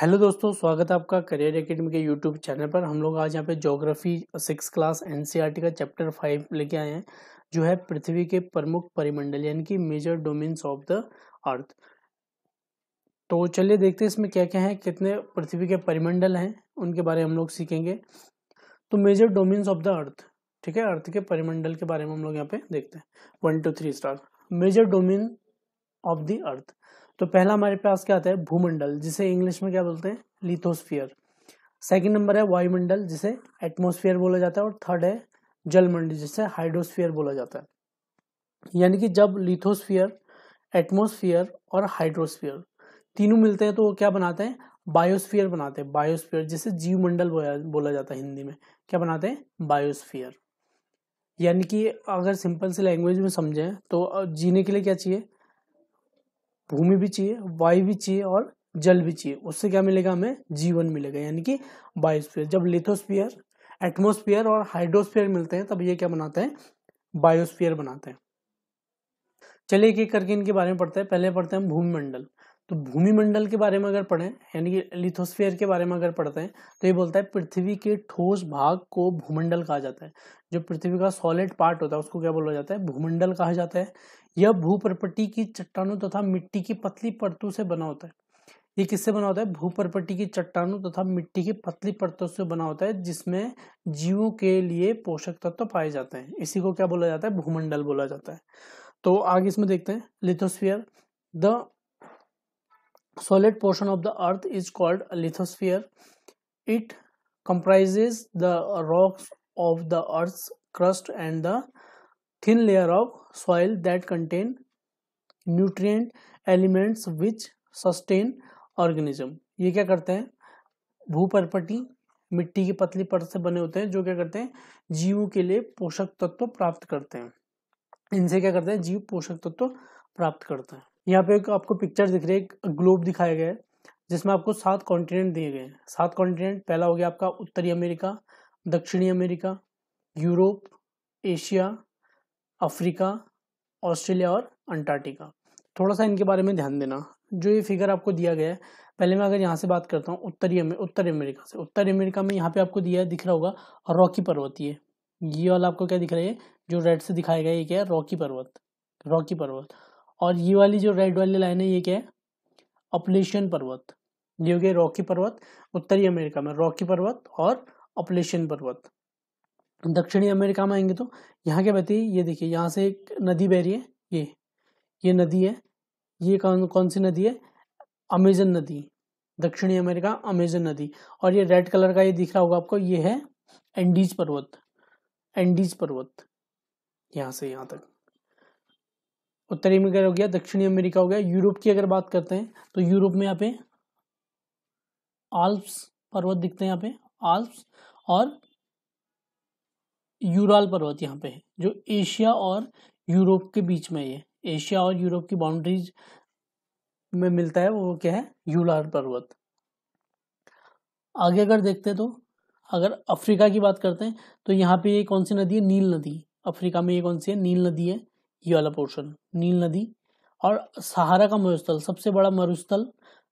Hello दोस्तों स्वागत है आपका करियर एकेडमी के यूट्यूब चैनल पर हम लोग आज यहाँ पे ज्योग्राफी सिक्स क्लास एन का चैप्टर फाइव लेके आए हैं जो है पृथ्वी के प्रमुख परिमंडल यानी कि major domains of the earth तो चलिए देखते हैं इसमें क्या क्या है कितने पृथ्वी के परिमंडल हैं उनके बारे में हम लोग सीखेंगे तो major domains of the earth ठीक है अर्थ के परिमंडल के बारे में हम लोग यहाँ पे देखते हैं one two three star major domain of the earth तो पहला हमारे पास क्या आता है भूमंडल जिसे इंग्लिश में क्या बोलते हैं लिथोस्फियर सेकंड नंबर है वायुमंडल जिसे एटमोस्फियर बोला जाता है और थर्ड है जलमंडल जिसे हाइड्रोस्फियर बोला जाता है यानी कि जब लिथोस्फियर एटमोस्फियर और हाइड्रोस्फियर तीनों मिलते हैं तो वो क्या बनाते हैं बायोस्फियर बनाते हैं बायोस्फियर जिसे जीव मंडल बोला जाता है हिंदी में क्या बनाते हैं बायोस्फियर यानी कि अगर सिंपल से लैंग्वेज में समझें तो जीने के लिए क्या चाहिए भूमि भी चाहिए वायु भी चाहिए और जल भी चाहिए उससे क्या मिलेगा हमें जीवन मिलेगा यानी कि बायोस्फीयर जब लिथोस्फीयर एटमोस्फियर और हाइड्रोस्फीयर मिलते हैं तब ये क्या बनाते हैं बायोस्फीयर बनाते हैं चलिए एक एक करके इनके बारे में पढ़ते हैं पहले पढ़ते हैं भूमिमंडल तो भूमिमंडल के बारे में अगर पढ़ें यानी कि लिथोस्फेयर के बारे में अगर पढ़ते हैं तो ये बोलता है पृथ्वी के ठोस भाग को भूमंडल कहा जाता है जो पृथ्वी का सॉलिड पार्ट होता है उसको क्या बोला जाता है भूमंडल कहा जाता है यह भूप्रपट्टी की चट्टानों तथा तो मिट्टी की पतली परतों से बना होता है ये किससे बना होता है भूप्रपट्टी की चट्टानों तथा तो मिट्टी की पतली परतों से बना होता है जिसमें जीवों के लिए पोषक तत्व पाए जाते हैं इसी को क्या बोला जाता है भूमंडल बोला जाता है तो आगे इसमें देखते हैं lithosphere the solid portion of the earth is called a lithosphere it comprises the rocks of the earth's crust and the thin layer of soil that contain nutrient elements which sustain organism ये क्या करते हैं भूपरपटी मिट्टी की पतली परत से बने होते हैं जो क्या करते हैं जीवों के लिए पोषक तत्व प्राप्त करते हैं इनसे क्या करते हैं जीव पोषक तत्व प्राप्त करते हैं यहाँ पे आपको पिक्चर दिख रही है ग्लोब दिखाया गया है जिसमें आपको सात कॉन्टिनेंट दिए गए हैं सात कॉन्टिनेंट पहला हो गया आपका उत्तरी अमेरिका दक्षिणी America Europe Asia Africa Australia और अंटार्कटिका थोड़ा सा इनके बारे में ध्यान देना जो ये फिगर आपको दिया गया है पहले मैं अगर यहाँ से बात करता हूँ उत्तरी उत्तर अमेरिका से उत्तर अमेरिका में यहाँ पे आपको दिया है दिख रहा होगा रॉकी पर्वत ये ये वाला आपको क्या दिख रहा है जो रेड से दिखाया गया ये क्या है रॉकी पर्वत रॉकी पर्वत और ये वाली जो रेड वाली लाइन है ये क्या है अपलेशन पर्वत ये हो गया रॉकी पर्वत उत्तरी अमेरिका में रॉकी पर्वत और अपलेशन पर्वत दक्षिणी अमेरिका में आएंगे तो यहाँ क्या बताइए ये देखिए यहाँ से एक नदी बह रही है ये ये नदी है ये कौन कौन सी नदी है अमेजन नदी दक्षिणी अमेरिका अमेजन नदी और ये रेड कलर का ये दिख रहा होगा आपको ये है एंडीज पर्वत एंडीज पर्वत यहाँ से यहाँ तक उत्तरी अमेरिका हो गया दक्षिणी अमेरिका हो गया यूरोप की अगर बात करते हैं तो यूरोप में यहाँ पे आल्प्स पर्वत दिखते हैं यहाँ पे आल्प्स और यूराल पर्वत यहाँ पे है जो एशिया और यूरोप के बीच में ये एशिया और यूरोप की बाउंड्रीज में मिलता है वो क्या है यूराल पर्वत आगे अगर देखते हैं तो अगर अफ्रीका की बात करते हैं तो यहाँ पे ये कौन सी नदी है नील नदी अफ्रीका में ये कौन सी है नील नदी है ये वाला पोर्शन नील नदी और सहारा का मरुस्थल सबसे बड़ा मरुस्थल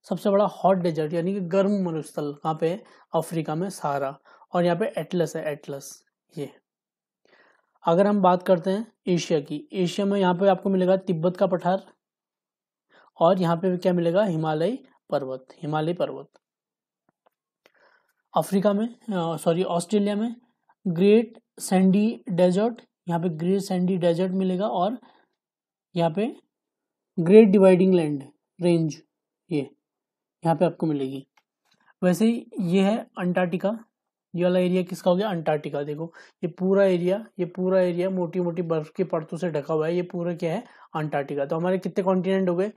सबसे बड़ा हॉट डेजर्ट यानी कि गर्म मरुस्थल कहाँ पे है अफ्रीका में सहारा और यहाँ पे एटलस है एटलस ये अगर हम बात करते हैं एशिया की एशिया में यहाँ पे आपको मिलेगा तिब्बत का पठार और यहाँ पे क्या मिलेगा हिमालय पर्वत हिमालय पर्वत अफ्रीका में सॉरी ऑस्ट्रेलिया में ग्रेट सैंडी डेजर्ट यहाँ पे ग्रे सैंडी डेजर्ट मिलेगा और यहाँ पे ग्रेट डिवाइडिंग लैंड रेंज ये यहाँ पे आपको मिलेगी वैसे ही ये है अंटार्कटिका ये वाला एरिया किसका हो गया अंटार्कटिका देखो ये पूरा एरिया ये पूरा एरिया मोटी मोटी बर्फ की परतों से ढका हुआ है ये पूरा क्या है अंटार्कटिका तो हमारे कितने कॉन्टिनेंट हो गए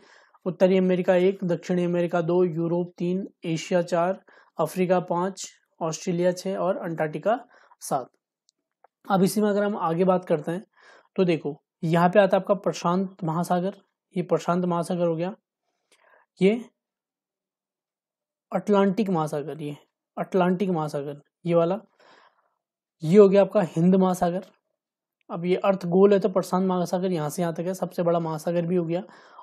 उत्तरी अमेरिका एक दक्षिणी अमेरिका दो यूरोप तीन एशिया चार अफ्रीका पाँच ऑस्ट्रेलिया छः और अंटार्कटिका सात अब इसी में अगर हम आगे बात करते हैं तो देखो यहाँ पे आता है आपका प्रशांत महासागर ये प्रशांत महासागर हो गया ये अटलांटिक महासागर ये अटलांटिक महासागर ये वाला ये हो गया आपका हिंद महासागर अब ये अर्थ गोल है तो प्रशांत महासागर यहाँ से यहाँ तक है सबसे बड़ा महासागर भी हो गया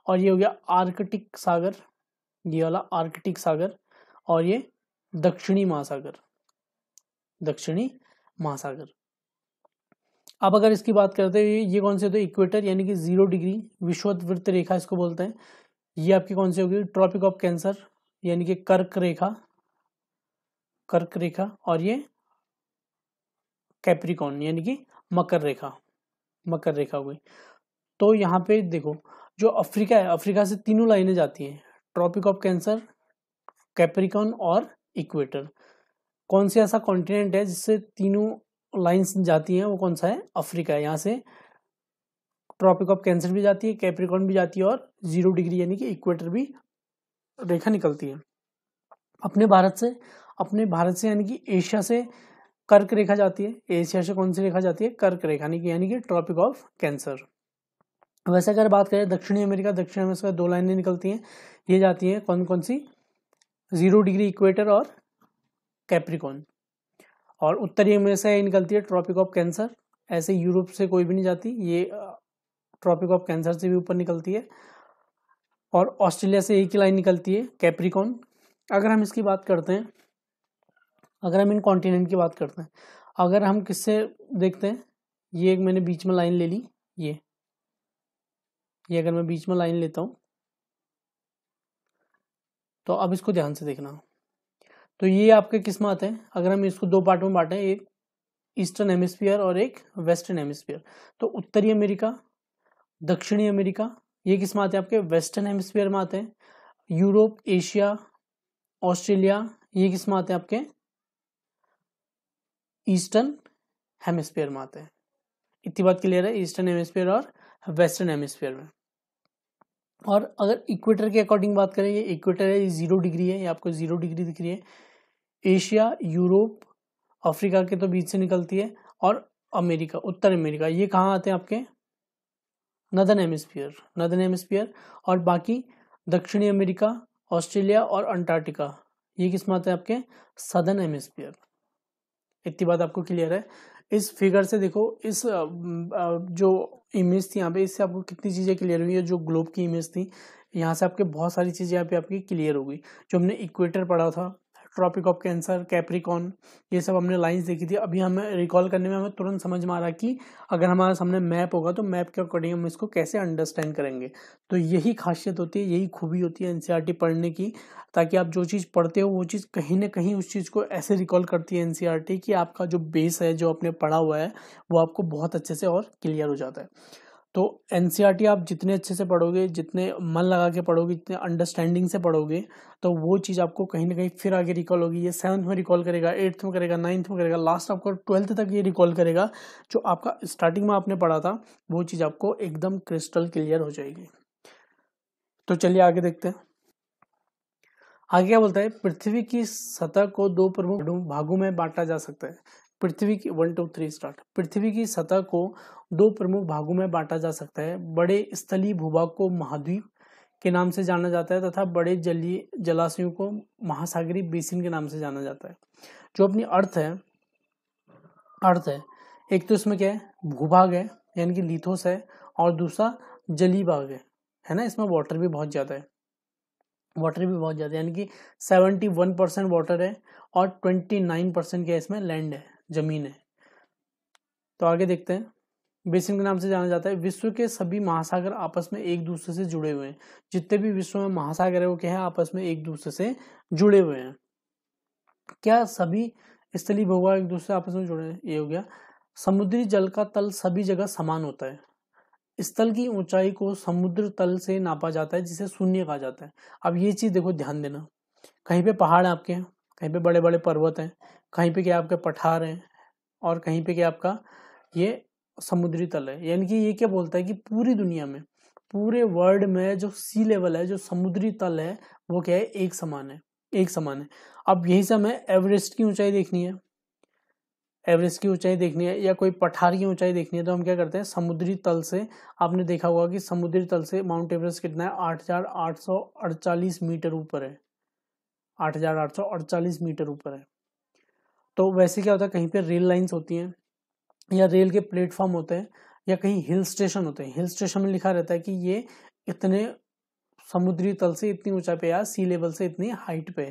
और ये हो गया आर्कटिक सागर ये वाला आर्कटिक सागर और ये दक्षिणी महासागर दक्षिणी महासागर अब अगर इसकी बात करते हैं ये कौन से होते हैं इक्वेटर यानी कि जीरो डिग्री विश्ववृत्त रेखा इसको बोलते हैं ये आपकी कौन सी होगी ट्रॉपिक ऑफ कैंसर यानी कि कर्क रेखा कर्क रेखा और ये कैप्रिकॉन यानी कि मकर रेखा मकर रेखा हो गई तो यहाँ पे देखो जो अफ्रीका है अफ्रीका से तीनों लाइनें जाती हैं ट्रॉपिक ऑफ कैंसर कैप्रिकॉन और इक्वेटर कौन सा ऐसा कॉन्टिनेंट है जिससे तीनों लाइन्स जाती हैं वो कौन सा है अफ्रीका यहाँ से ट्रॉपिक ऑफ कैंसर भी जाती है कैप्रिकॉन भी जाती है और जीरो डिग्री यानी कि इक्वेटर भी रेखा निकलती है अपने भारत से अपने भारत से यानी कि एशिया से कर्क रेखा जाती है एशिया से कौन सी रेखा जाती है कर्क रेखा यानी कि ट्रॉपिक ऑफ कैंसर वैसे अगर बात करें दक्षिणी अमेरिका दक्षिण अमेरिका दो लाइनें निकलती हैं ये जाती हैं कौन कौन सी जीरो डिग्री इक्वेटर और कैप्रिकॉन और उत्तरी में से निकलती है ट्रॉपिक ऑफ कैंसर ऐसे यूरोप से कोई भी नहीं जाती ये ट्रॉपिक ऑफ कैंसर से भी ऊपर निकलती है और ऑस्ट्रेलिया से एक ही लाइन निकलती है कैप्रिकॉन अगर हम इसकी बात करते हैं अगर हम इन कॉन्टिनेंट की बात करते हैं अगर हम किससे देखते हैं ये एक मैंने बीच में लाइन ले ली ये ये अगर मैं बीच में लाइन लेता हूँ तो अब इसको ध्यान से देखना तो ये आपके किस में आते हैं अगर हम इसको दो पार्ट में बांटें एक ईस्टर्न हेमिस्फीयर और एक वेस्टर्न हेमिस्फीयर तो उत्तरी अमेरिका दक्षिणी अमेरिका ये किस में आते हैं आपके वेस्टर्न हेमिस्फीयर में आते हैं यूरोप एशिया ऑस्ट्रेलिया ये किस में आते हैं आपके ईस्टर्न हेमिस्फीयर में आते हैं इतनी बात क्लियर है ईस्टर्न हेमिस्फीयर और वेस्टर्न हेमिस्फीयर में और अगर इक्वेटर के अकॉर्डिंग बात करें ये इक्वेटर है ये जीरो डिग्री है ये आपको जीरो डिग्री दिख रही है एशिया यूरोप अफ्रीका के तो बीच से निकलती है और अमेरिका उत्तर अमेरिका ये कहाँ आते हैं आपके नदन हेमिस्फीयर नदन हेमिस्फीयर और बाकी दक्षिणी अमेरिका ऑस्ट्रेलिया और अंटार्कटिका ये किस में आते हैं आपके सदन हेमिस्फीयर इतनी बात आपको क्लियर है इस फिगर से देखो इस जो इमेज थी यहाँ पे इससे आपको कितनी चीज़ें क्लियर हुई है जो ग्लोब की इमेज थी यहाँ से आपके बहुत सारी चीज़ें यहाँ पे आपकी क्लियर हो गई जो हमने इक्वेटर पढ़ा था ट्रॉपिक ऑफ कैंसर कैप्रिकॉन ये सब हमने लाइंस देखी थी अभी हमें रिकॉल करने में हमें तुरंत समझ में आ रहा कि अगर हमारे सामने मैप होगा तो मैप के अकॉर्डिंग हम इसको कैसे अंडरस्टैंड करेंगे तो यही खासियत होती है यही खूबी होती है एन e पढ़ने की ताकि आप जो चीज़ पढ़ते हो वो चीज़ कहीं ना कहीं उस चीज़ को ऐसे रिकॉल करती है एन e कि आपका जो बेस है जो आपने पढ़ा हुआ है वो आपको बहुत अच्छे से और क्लियर हो जाता है तो एन e आप जितने अच्छे से पढ़ोगे जितने मन लगा के पढ़ोगे जितने अंडरस्टैंडिंग से पढ़ोगे तो वो चीज़ आपको कहीं ना कहीं फिर आगे रिकॉल होगी ये सेवन्थ में रिकॉल करेगा एट्थ में करेगा नाइन्थ में करेगा लास्ट आपको ट्वेल्थ तक ये रिकॉल करेगा जो आपका स्टार्टिंग में आपने पढ़ा था वो चीज़ आपको एकदम क्रिस्टल क्लियर हो जाएगी तो चलिए आगे देखते हैं आगे क्या बोलता है पृथ्वी की सतह को दो प्रमुख भागों में बांटा जा सकता है पृथ्वी की वन टू थ्री स्टार्ट पृथ्वी की सतह को दो प्रमुख भागों में बांटा जा सकता है बड़े स्थलीय भूभाग को महाद्वीप के नाम से जाना जाता है तथा बड़े जलीय जलाशयों को महासागरीय बेसिन के नाम से जाना जाता है जो अपनी अर्थ है अर्थ है एक तो इसमें क्या है भूभाग है यानी कि लिथोस है और दूसरा जली भाग है है ना इसमें वाटर भी बहुत ज़्यादा है वाटर भी बहुत ज़्यादा है यानी कि सेवेंटी वन परसेंट वाटर है और ट्वेंटी नाइन परसेंट क्या इसमें लैंड है जमीन है तो आगे देखते हैं बेसिन के नाम से जाना जाता है विश्व के सभी महासागर आपस में एक दूसरे से जुड़े हुए हैं जितने भी विश्व में महासागर है वो क्या है आपस में एक दूसरे से जुड़े हुए हैं क्या सभी स्थलीय भूभाग एक दूसरे आपस में जुड़े हैं ये हो गया समुद्री जल का तल सभी जगह समान होता है स्थल की ऊंचाई को समुद्र तल से नापा जाता है जिसे शून्य कहा जाता है अब ये चीज देखो ध्यान देना कहीं पे पहाड़ आपके हैं कहीं पे बड़े बड़े पर्वत हैं कहीं पे क्या आपके पठार हैं और कहीं पे क्या आपका ये समुद्री तल है यानी कि ये क्या बोलता है कि पूरी दुनिया में पूरे वर्ल्ड में जो सी लेवल है जो समुद्री तल है वो क्या है एक समान है एक समान है अब यही से हमें एवरेस्ट की ऊंचाई देखनी है एवरेस्ट की ऊंचाई देखनी है या कोई पठार की ऊंचाई देखनी है तो हम क्या करते हैं समुद्री तल से आपने देखा होगा कि समुद्री तल से माउंट एवरेस्ट कितना है आठ हजार आठ सौ अड़चालीस मीटर ऊपर है आठ हजार आठ सौ अड़चालीस मीटर ऊपर है तो वैसे क्या होता है कहीं पे रेल लाइंस होती हैं या रेल के प्लेटफॉर्म होते हैं या कहीं हिल स्टेशन होते हैं हिल स्टेशन में लिखा रहता है कि ये इतने समुद्री तल से इतनी ऊंचाई पे या सी लेवल से इतनी हाइट पे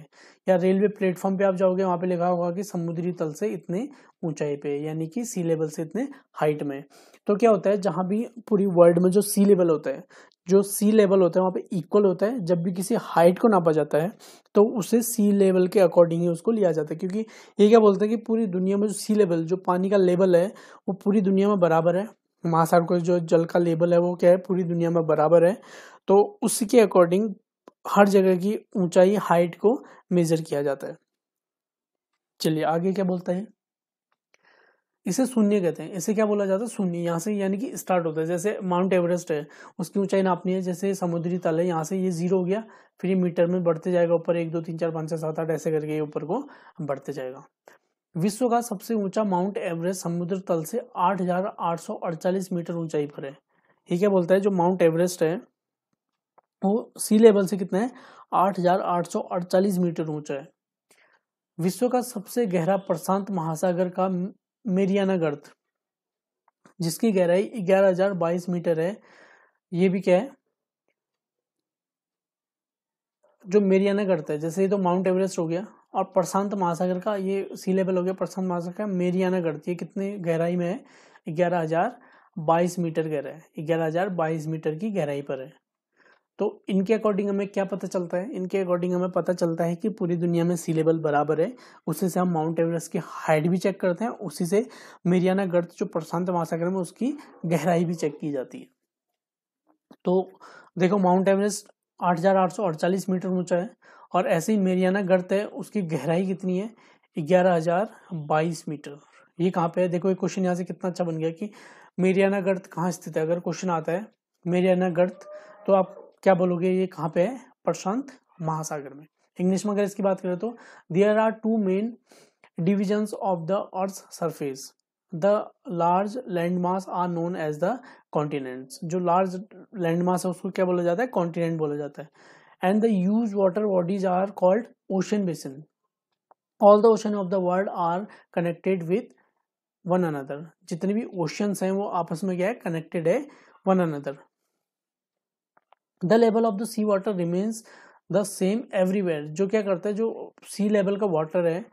या रेलवे प्लेटफॉर्म पे आप जाओगे वहाँ पे लिखा होगा कि समुद्री तल से इतने ऊंचाई पे यानी कि सी लेवल से इतने हाइट में तो क्या होता है जहाँ भी पूरी वर्ल्ड में जो सी लेवल होता है जो सी लेवल होता है वहाँ पे इक्वल होता है जब भी किसी हाइट को नापा जाता है तो उसे सी लेवल के अकॉर्डिंग ही उसको लिया जाता है क्योंकि ये क्या बोलते हैं कि पूरी दुनिया में जो सी लेवल जो पानी का लेवल है वो पूरी दुनिया में बराबर है महासागर को जो जल का लेवल है वो क्या है पूरी दुनिया में बराबर है तो उसके अकॉर्डिंग हर जगह की ऊंचाई हाइट को मेजर किया जाता है चलिए आगे क्या बोलता है इसे शून्य कहते हैं इसे क्या बोला जाता है शून्य यहाँ से यानी कि स्टार्ट होता है जैसे माउंट एवरेस्ट है उसकी ऊंचाई नापनी है जैसे समुद्री तल है यहाँ से ये जीरो हो गया फिर ये मीटर में बढ़ते जाएगा ऊपर एक दो तीन चार पाँच छः सात आठ ऐसे करके ये ऊपर को बढ़ते जाएगा विश्व का सबसे ऊंचा माउंट एवरेस्ट समुद्र तल से आठ हजार आठ सौ मीटर ऊंचाई पर है ये क्या बोलता है जो माउंट एवरेस्ट है वो सी लेवल से कितना है आठ हजार आठ सौ मीटर ऊंचा है विश्व का सबसे गहरा प्रशांत महासागर का मेरियाना गर्द जिसकी गहराई ग्यारह हजार बाईस मीटर है ये भी क्या है जो मेरियाना गर्द है जैसे ये तो माउंट एवरेस्ट हो गया और प्रशांत महासागर का ये सी लेवल हो गया प्रशांत महासागर का मेरियाना गर्द ये कितने गहराई में है ग्यारह हजार बाईस मीटर गहरा है ग्यारह हजार बाईस मीटर की गहराई पर है तो इनके अकॉर्डिंग हमें क्या पता चलता है इनके अकॉर्डिंग हमें पता चलता है कि पूरी दुनिया में सी लेवल बराबर है उसी से हम माउंट एवरेस्ट की हाइट भी चेक करते हैं उसी से मेरियाना गर्द जो प्रशांत महासागर में उसकी गहराई भी चेक की जाती है तो देखो माउंट एवरेस्ट आठ हज़ार आठ सौ मीटर ऊंचा है और ऐसे ही मेरियाना गर्थ है उसकी गहराई कितनी है ग्यारह हज़ार बाईस मीटर ये कहाँ पे है देखो ये क्वेश्चन यहाँ से कितना अच्छा बन गया कि मेरियाना गर्थ कहाँ स्थित है अगर क्वेश्चन आता है मेरियाना गर्थ तो आप क्या बोलोगे ये कहाँ पे है प्रशांत महासागर में इंग्लिश में अगर इसकी बात करें तो there are two main division of the earth surface the large land masses are known as the continents जो लार्ज लैंड मार्स है उसको क्या बोला जाता है कॉन्टिनेंट बोला जाता है and the huge water bodies are called ocean basin all the ocean of the world are connected with one another जितने भी ओशंस हैं वो आपस में क्या है कनेक्टेड है one another the level of the sea water remains the same everywhere जो क्या करता है जो सी लेवल का वाटर है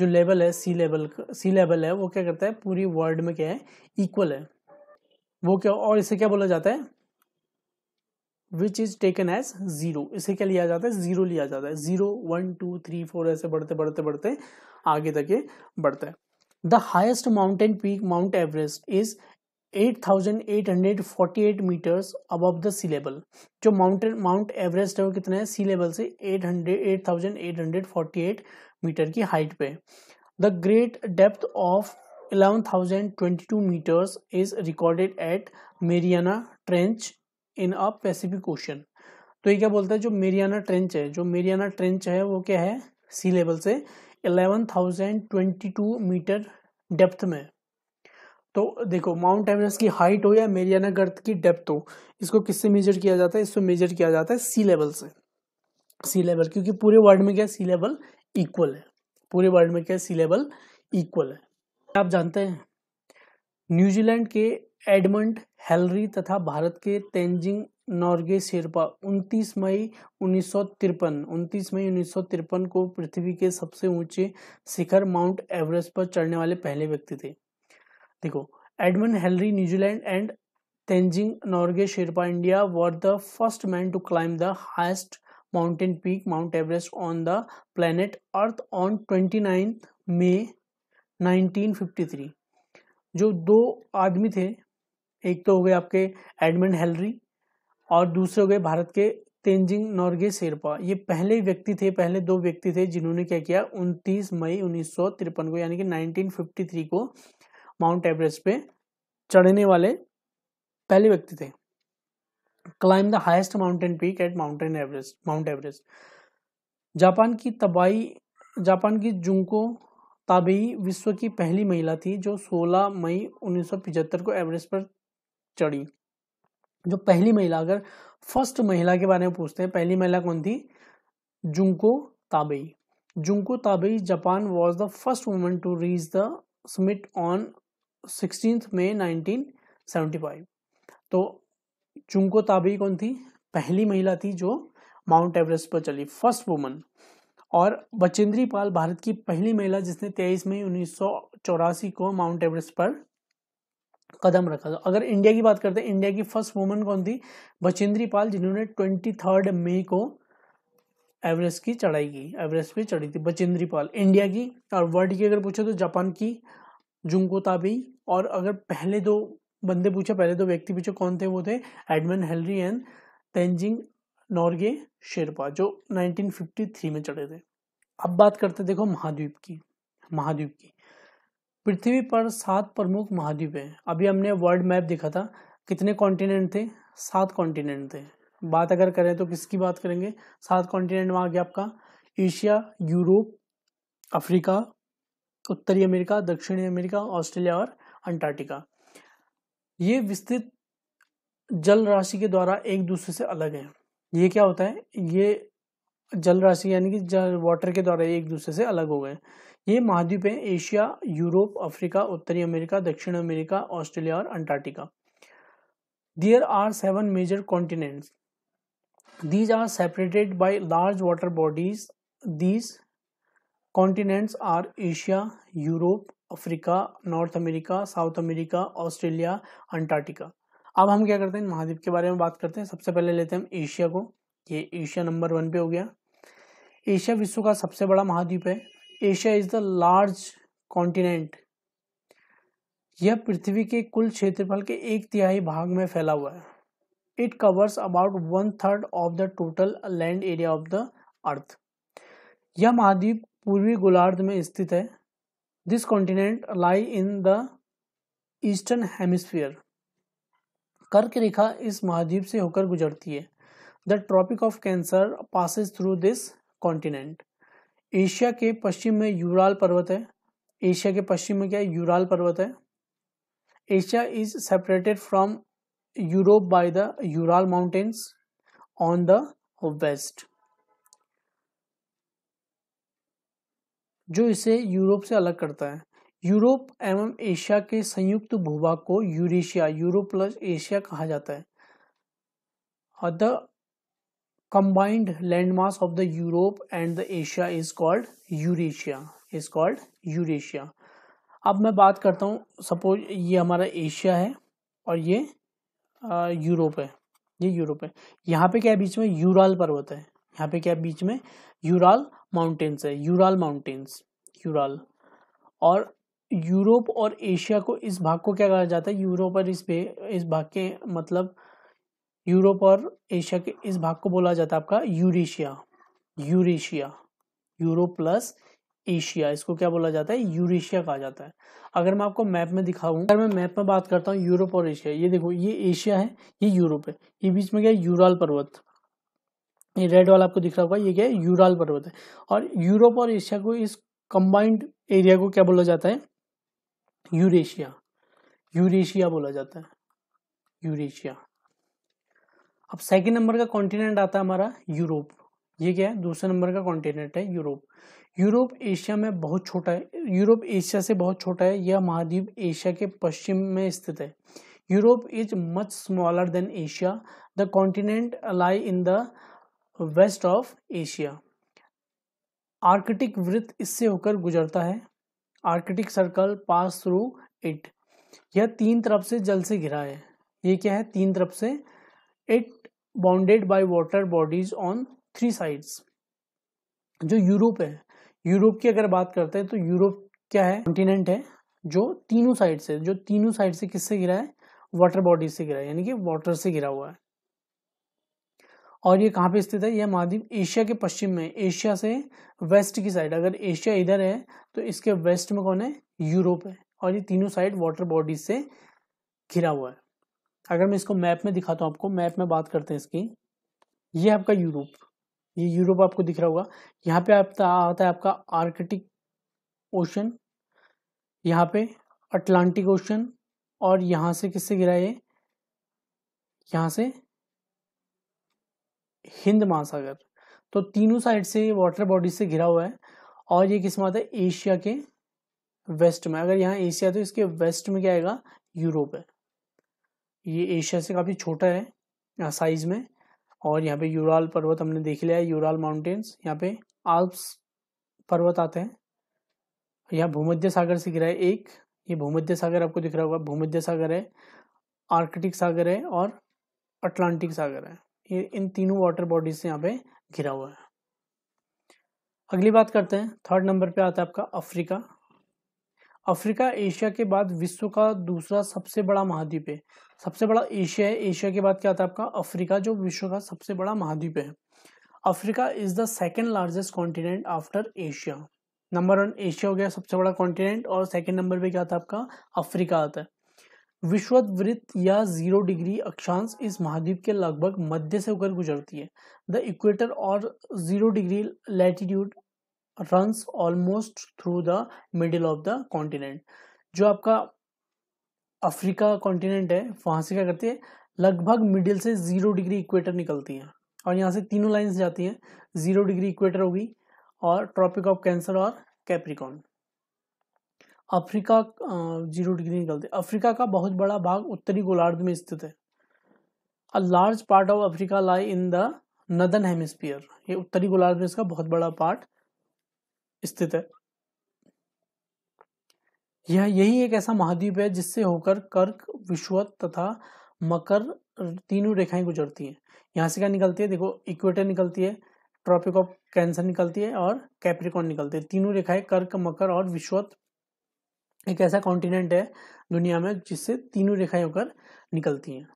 जो लेवल है सी लेवल सी लेवल है वो क्या करता है पूरी वर्ल्ड में क्या है इक्वल है वो क्या और इसे क्या बोला जाता है which is taken as zero इसे क्या लिया जाता है जीरो लिया जाता है zero one two three four ऐसे बढ़ते बढ़ते बढ़ते आगे तक ये बढ़ता है the highest mountain peak mount Everest is 8,848 metres above the sea level जो माउंटेन माउंट एवरेस्ट है वो कितना है सी लेवल से 800 8,848 मीटर की हाइट पे the great depth of 11,022 metres is recorded at Mariana trench in a Pacific ocean तो ये क्या बोलता है जो मेरियाना ट्रेंच है जो मेरियाना ट्रेंच है वो क्या है सी लेवल से 11,022 मीटर डेप्थ में तो देखो माउंट एवरेस्ट की हाइट हो या मेरियाना गर्त की डेप्थ हो इसको किससे मेजर किया जाता है इसको मेजर किया जाता है सी लेवल से सी लेवल क्योंकि पूरे वर्ल्ड में क्या सी लेवल इक्वल है पूरे वर्ल्ड में क्या सी लेवल इक्वल है आप जानते हैं न्यूजीलैंड के एडमंड हेलरी तथा भारत के तेंजिंग नॉर्गे शेरपा 29 मई 1953 29 मई 1953 को पृथ्वी के सबसे ऊंचे शिखर माउंट एवरेस्ट पर चढ़ने वाले पहले व्यक्ति थे देखो Edmund Hillary New Zealand and Tenzing Norgay Sherpa India were the first man to climb the highest mountain peak mount Everest on the planet earth on twenty May nineteen जो दो आदमी थे एक तो हो गए आपके एडमंड हेलरी और दूसरे हो गए भारत के तेंजिंग नॉर्गे शेरपा ये पहले व्यक्ति थे पहले दो व्यक्ति थे जिन्होंने क्या किया 29 मई उन्नीस को यानी कि 1953 को माउंट एवरेस्ट पे चढ़ने वाले पहले व्यक्ति थे climb the highest mountain peak at mountain Everest mount Everest Japan की तबाही जापान की जुंको ताबेई विश्व की पहली महिला थी जो 16 मई 1975 को एवरेस्ट पर चढ़ी जो पहली महिला अगर फर्स्ट महिला के बारे में पूछते हैं पहली महिला कौन थी Junko Tabei Junko Tabei Japan was the first woman to reach the summit on sixteen seventy five तो चुंको ताबी कौन थी पहली महिला थी जो माउंट एवरेस्ट पर चली फर्स्ट वुमन और बचेंद्री पाल भारत की पहली महिला जिसने 23 मई उन्नीस को माउंट एवरेस्ट पर कदम रखा था अगर इंडिया की बात करते हैं इंडिया की फर्स्ट वुमन कौन थी बचेंद्री पाल जिन्होंने ट्वेंटी थर्ड मई को एवरेस्ट की चढ़ाई की एवरेस्ट पे चढ़ी थी बचेंद्री पाल इंडिया की और वर्ल्ड की अगर पूछे तो जापान की जुंगो ताबी और अगर पहले दो बंदे पूछे पहले दो व्यक्ति पूछे कौन थे वो थे Edmund Hillary and Tenzing Norgay Sherpa जो 1953 में चढ़े थे अब बात करते देखो महाद्वीप की महाद्वीप की पृथ्वी पर सात प्रमुख महाद्वीप हैं अभी हमने वर्ल्ड मैप देखा था कितने कॉन्टिनेंट थे सात कॉन्टिनेंट थे बात अगर करें तो किसकी बात करेंगे सात कॉन्टिनेंट में आ गया आपका एशिया यूरोप अफ्रीका उत्तरी अमेरिका दक्षिणी अमेरिका ऑस्ट्रेलिया और अंटार्कटिका ये विस्तृत जल राशि के द्वारा एक दूसरे से अलग है ये क्या होता है ये जल राशि यानी कि जल वाटर के द्वारा एक दूसरे से अलग हो गए ये महाद्वीप हैं एशिया यूरोप अफ्रीका उत्तरी अमेरिका दक्षिण अमेरिका ऑस्ट्रेलिया और Antarctica there are seven major continents these are separated by large water bodies these continents are Asia Europe Africa North America South America Australia Antarctica अब हम क्या करते हैं महाद्वीप के बारे में बात करते हैं सबसे पहले लेते हैं हम एशिया को ये एशिया नंबर वन पे हो गया एशिया विश्व का सबसे बड़ा महाद्वीप है Asia is the large continent यह पृथ्वी के कुल क्षेत्रफल के एक तिहाई भाग में फैला हुआ है it covers about one third of the total land area of the earth यह महाद्वीप पूर्वी गोलार्ध में स्थित है this continent lie in the eastern hemisphere कर्क रेखा इस महाद्वीप से होकर गुजरती है the tropic of cancer passes through this continent Asia के पश्चिम में यूराल पर्वत है एशिया के पश्चिम में क्या है यूराल पर्वत है Asia is separated from Europe by the Ural mountains on the west जो इसे यूरोप से अलग करता है यूरोप एवं एशिया के संयुक्त भूभाग को यूरेशिया यूरोप प्लस एशिया कहा जाता है the combined landmark of the Europe and the Asia is called Eurasia is called Eurasia अब मैं बात करता हूँ सपोज ये हमारा एशिया है और ये यूरोप है ये यूरोप है यहाँ पे क्या बीच में यूराल पर्वत है यहाँ पे क्या बीच में यूराल माउंटेन्स है यूराल माउंटेन्स यूराल और यूरोप और एशिया को इस भाग को क्या कहा जाता है यूरोप और इस इस भाग के मतलब यूरोप और एशिया के इस भाग को बोला जाता है आपका Eurasia Eurasia Europe plus Asia इसको क्या बोला जाता है यूरेशिया कहा जाता है अगर मैं आपको मैप में दिखाऊं अगर मैं मैप में बात करता हूँ यूरोप और एशिया ये देखो ये एशिया है ये यूरोप है ये बीच में क्या यूराल पर्वत ये रेड वाला आपको दिख रहा होगा ये क्या है यूराल पर्वत है और यूरोप और एशिया को इस कंबाइंड एरिया को क्या बोला जाता है यूरेशिया यूरेशिया बोला जाता है यूरेशिया अब सेकंड नंबर का कॉन्टिनेंट आता है हमारा यूरोप ये क्या है दूसरे नंबर का कॉन्टिनेंट है यूरोप यूरोप एशिया में बहुत छोटा है यूरोप एशिया से बहुत छोटा है यह महाद्वीप एशिया के पश्चिम में स्थित है Europe is much smaller than Asia the continent lie in the west of Asia Arctic वृत्त इससे होकर गुजरता है Arctic circle pass through it यह तीन तरफ से जल से घिरा है ये क्या है तीन तरफ से it bounded by water bodies on three sides जो यूरोप है यूरोप की अगर बात करते हैं तो यूरोप क्या है कॉन्टिनेंट है जो तीनों साइड से जो तीनों साइड से किससे घिरा है वाटर बॉडीज से घिरा है यानी कि वाटर से घिरा हुआ है और ये कहाँ पे स्थित है यह महाद्वीप एशिया के पश्चिम में एशिया से वेस्ट की साइड अगर एशिया इधर है तो इसके वेस्ट में कौन है यूरोप है और ये तीनों साइड वाटर बॉडीज से घिरा हुआ है अगर मैं इसको मैप में दिखाता हूँ आपको मैप में बात करते हैं इसकी ये आपका यूरोप ये यूरोप आपको दिख रहा होगा यहाँ पे आपका आता है आपका आर्कटिक ओशन यहाँ पे अटलांटिक ओशन और यहाँ से किससे घिरा ये यहाँ से हिंद महासागर तो तीनों साइड से वाटर बॉडी से घिरा हुआ है और ये किस में आता है एशिया के वेस्ट में अगर यहाँ एशिया तो इसके वेस्ट में क्या आएगा यूरोप है ये एशिया से काफ़ी छोटा है साइज में और यहाँ पे यूराल पर्वत हमने देख लिया है यूराल माउंटेन्स यहाँ पे आल्प्स पर्वत आते हैं यहाँ भूमध्य सागर से घिरा है एक ये भूमध्य सागर आपको दिख रहा होगा भूमध्य सागर है आर्कटिक सागर है और अटलांटिक सागर है ये इन तीनों वाटर बॉडीज से यहाँ पे घिरा हुआ है अगली बात करते हैं थर्ड नंबर पे आता है आपका अफ्रीका अफ्रीका एशिया के बाद विश्व का दूसरा सबसे बड़ा महाद्वीप है सबसे बड़ा एशिया है एशिया के बाद क्या आता है आपका अफ्रीका जो विश्व का सबसे बड़ा महाद्वीप है Africa is the second largest continent after Asia number one Asia हो गया सबसे बड़ा कॉन्टिनेंट और सेकेंड नंबर पे क्या आता है आपका अफ्रीका आता है विश्ववृत्त या जीरो डिग्री अक्षांश इस महाद्वीप के लगभग मध्य से होकर गुजरती है द इक्वेटर और zero degree latitude runs almost through the middle of the continent जो आपका अफ्रीका कॉन्टिनेंट है वहां से क्या करती है लगभग मिडिल से ज़ीरो डिग्री इक्वेटर निकलती है और यहाँ से तीनों लाइन्स जाती हैं ज़ीरो डिग्री इक्वेटर होगी और ट्रॉपिक ऑफ कैंसर और कैप्रिकॉन अफ्रीका जीरो डिग्री निकलते अफ्रीका का बहुत बड़ा भाग उत्तरी गोलार्ध में स्थित है a large part of Africa lie in the northern hemisphere ये उत्तरी गोलार्ध में इसका बहुत बड़ा पार्ट स्थित है यह यही एक ऐसा महाद्वीप है जिससे होकर कर्क विश्वत तथा मकर तीनों रेखाएं गुजरती हैं यहाँ से क्या निकलती है देखो इक्वेटर निकलती है ट्रॉपिक ऑफ कैंसर निकलती है और कैप्रिकॉन निकलती है तीनों रेखाएं कर्क मकर और विश्वत एक ऐसा कॉन्टिनेंट है दुनिया में जिससे तीनों रेखाएं होकर निकलती हैं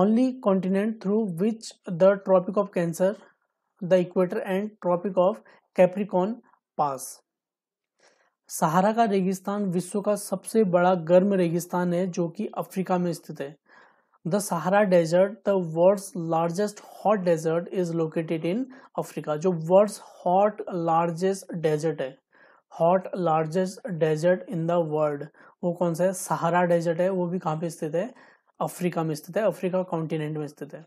only continent through which the tropic of cancer the equator and tropic of capricorn pass Sahara का रेगिस्तान विश्व का सबसे बड़ा गर्म रेगिस्तान है जो कि अफ्रीका में स्थित है the Sahara desert the world's largest hot desert is located in Africa जो वर्ल्ड्स हॉट लार्जेस्ट डेजर्ट है hot largest desert in the world वो कौन सा है सहारा डेजर्ट है वो भी कहाँ पे स्थित है अफ्रीका में स्थित है अफ्रीका कॉन्टिनेंट में स्थित है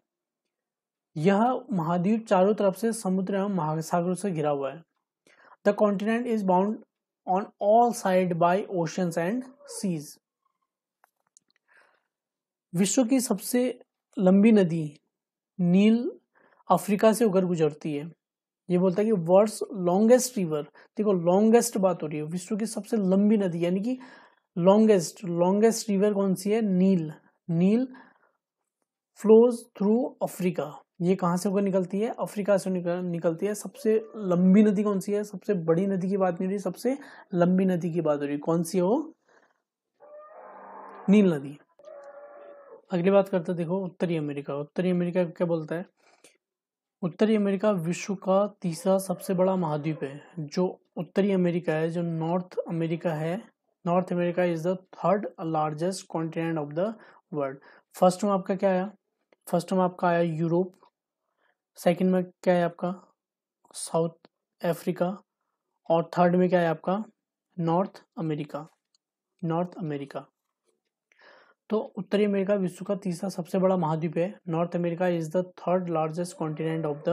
यह महाद्वीप चारों तरफ से समुद्र एवं महासागरों से घिरा हुआ है the continent is bound on all side by oceans and seas विश्व की सबसे लंबी नदी नील अफ्रीका से होकर गुजरती है ये बोलता है कि वर्ल्ड लॉन्गेस्ट रिवर देखो लॉन्गेस्ट बात हो रही है विश्व की सबसे लंबी नदी यानी कि लॉन्गेस्ट लॉन्गेस्ट रिवर कौन सी है Nile Nile flows through Africa ये कहाँ से होकर निकलती है अफ्रीका से निकल, निकलती है सबसे लंबी नदी कौन सी है सबसे बड़ी नदी की बात नहीं हो रही सबसे लंबी नदी की बात हो रही है कौन सी है वो नील नदी अगली बात करते देखो उत्तरी अमेरिका उत्तरी अमेरिका क्या बोलता है उत्तरी अमेरिका विश्व का तीसरा सबसे बड़ा महाद्वीप है जो उत्तरी अमेरिका है जो नॉर्थ अमेरिका है North America is the third largest continent of the world first में आपका क्या आया फर्स्ट में आपका आया यूरोप सेकंड में क्या है आपका साउथ अफ्रीका और थर्ड में क्या है आपका नॉर्थ अमेरिका नॉर्थ अमेरिका तो उत्तरी अमेरिका विश्व का तीसरा सबसे बड़ा महाद्वीप है North America is the third largest continent of the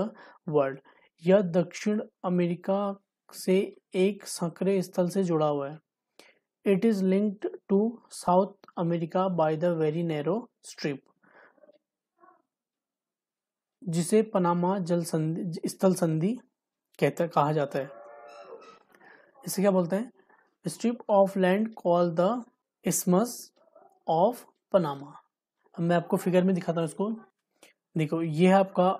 world यह दक्षिण अमेरिका से एक सक्रिय स्थल से जुड़ा हुआ है it is linked to South America by the very narrow strip जिसे पनामा जल संधि स्थल संधि कहता कहा जाता है इसे क्या बोलते हैं strip of land call the isthmus of Panama अब मैं आपको फिगर में दिखाता हूँ इसको देखो ये है आपका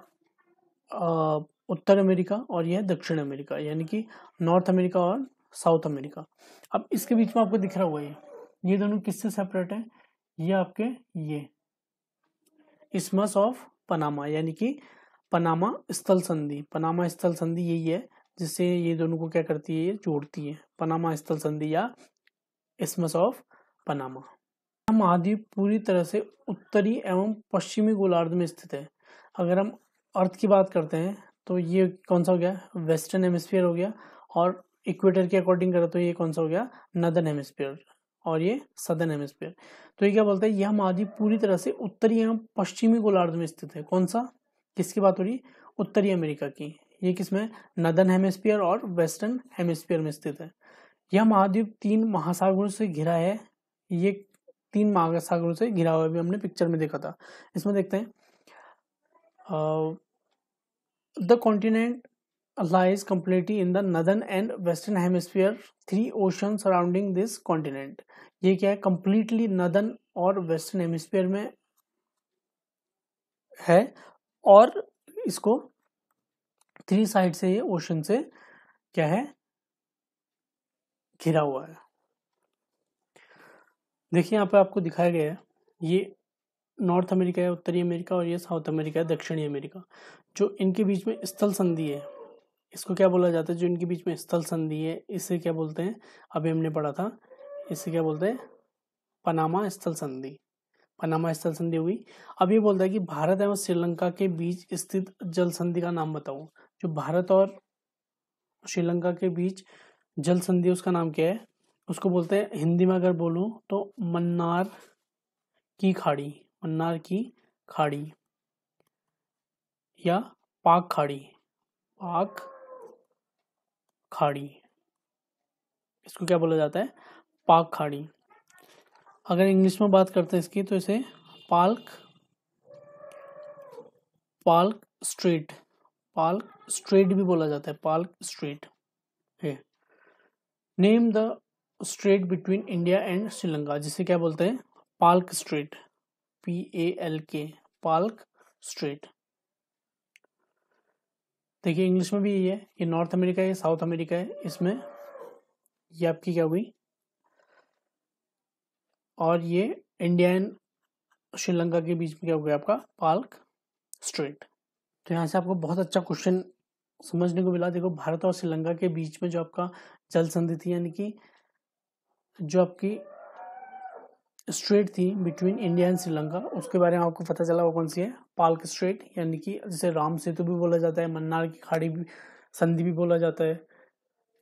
उत्तर अमेरिका और यह दक्षिण अमेरिका यानी कि नॉर्थ अमेरिका और साउथ अमेरिका अब इसके बीच में आपको दिख रहा हुआ ये ये दोनों किससे सेपरेट है ये आपके ये इसमस ऑफ पनामा यानी कि पनामा स्थल संधि पनामा स्थल संधि यही है जिससे ये दोनों को क्या करती है ये जोड़ती है पनामा स्थल संधि या इसमस ऑफ पनामा महाद्वीप पूरी तरह से उत्तरी एवं पश्चिमी गोलार्ध में स्थित है अगर हम अर्थ की बात करते हैं तो ये कौन सा हो गया वेस्टर्न हेमिस्फीयर हो गया और इक्वेटर के अकॉर्डिंग करें तो ये कौन सा हो गया नदर्न हेमिस्फीयर और ये सदर्न हेमिस्फीयर तो ये क्या बोलते हैं यह महाद्वीप पूरी तरह से उत्तरी एवं पश्चिमी गोलार्ध में स्थित है कौन सा किसकी बात हो रही उत्तरी अमेरिका की ये किसमें नदर्न हेमिस्फीयर और वेस्टर्न हेमिस्फीयर में स्थित है यह महाद्वीप तीन महासागरों से घिरा है ये तीन महासागरों से घिरा हुआ भी हमने पिक्चर में देखा था इसमें देखते हैं the continent lies completely in the northern and western hemisphere three ocean surrounding this continent ये क्या है कम्प्लीटली नदर्न और वेस्टर्न हेमस्फियर में है और इसको थ्री साइड से ये ओशन से क्या है घिरा हुआ है देखिए यहाँ पर आपको दिखाया गया है ये नॉर्थ अमेरिका है उत्तरी अमेरिका और ये साउथ अमेरिका है दक्षिणी अमेरिका जो इनके बीच में स्थल संधि है इसको क्या बोला जाता है जो इनके बीच में स्थल संधि है इसे क्या बोलते हैं अभी हमने पढ़ा था इसे क्या बोलते हैं पनामा स्थल संधि पनामा स्थल संधि हुई अब ये बोलता है कि भारत एवं श्रीलंका के बीच स्थित जल संधि का नाम बताओ जो भारत और श्रीलंका के बीच जल संधि उसका नाम क्या है उसको बोलते हैं हिंदी में अगर बोलूँ तो मन्नार की खाड़ी मन्नार की खाड़ी या पाक खाड़ी पाक खाड़ी इसको क्या बोला जाता है पाक खाड़ी अगर इंग्लिश में बात करते हैं इसकी तो इसे पाल्क पाल्क स्ट्रीट पाल्क स्ट्रीट भी बोला जाता है Palk street name the strait between India and Sri Lanka जिसे क्या बोलते हैं Palk strait P A L K Palk straight देखिए इंग्लिश में भी यही है ये नॉर्थ अमेरिका है साउथ अमेरिका है इसमें ये आपकी क्या हुई और ये इंडिया एंड श्रीलंका के बीच में क्या हो गया आपका पाल्क स्ट्रेट तो यहाँ से आपको बहुत अच्छा क्वेश्चन समझने को मिला देखो भारत और श्रीलंका के बीच में जो आपका जल संधि थी यानी कि जो आपकी स्ट्रेट थी बिटवीन इंडिया एंड श्रीलंका उसके बारे में आपको पता चला वो कौन सी है पाल्क स्ट्रेट यानी कि जिसे राम सेतु भी बोला जाता है मन्नार की खाड़ी भी संधि भी बोला जाता है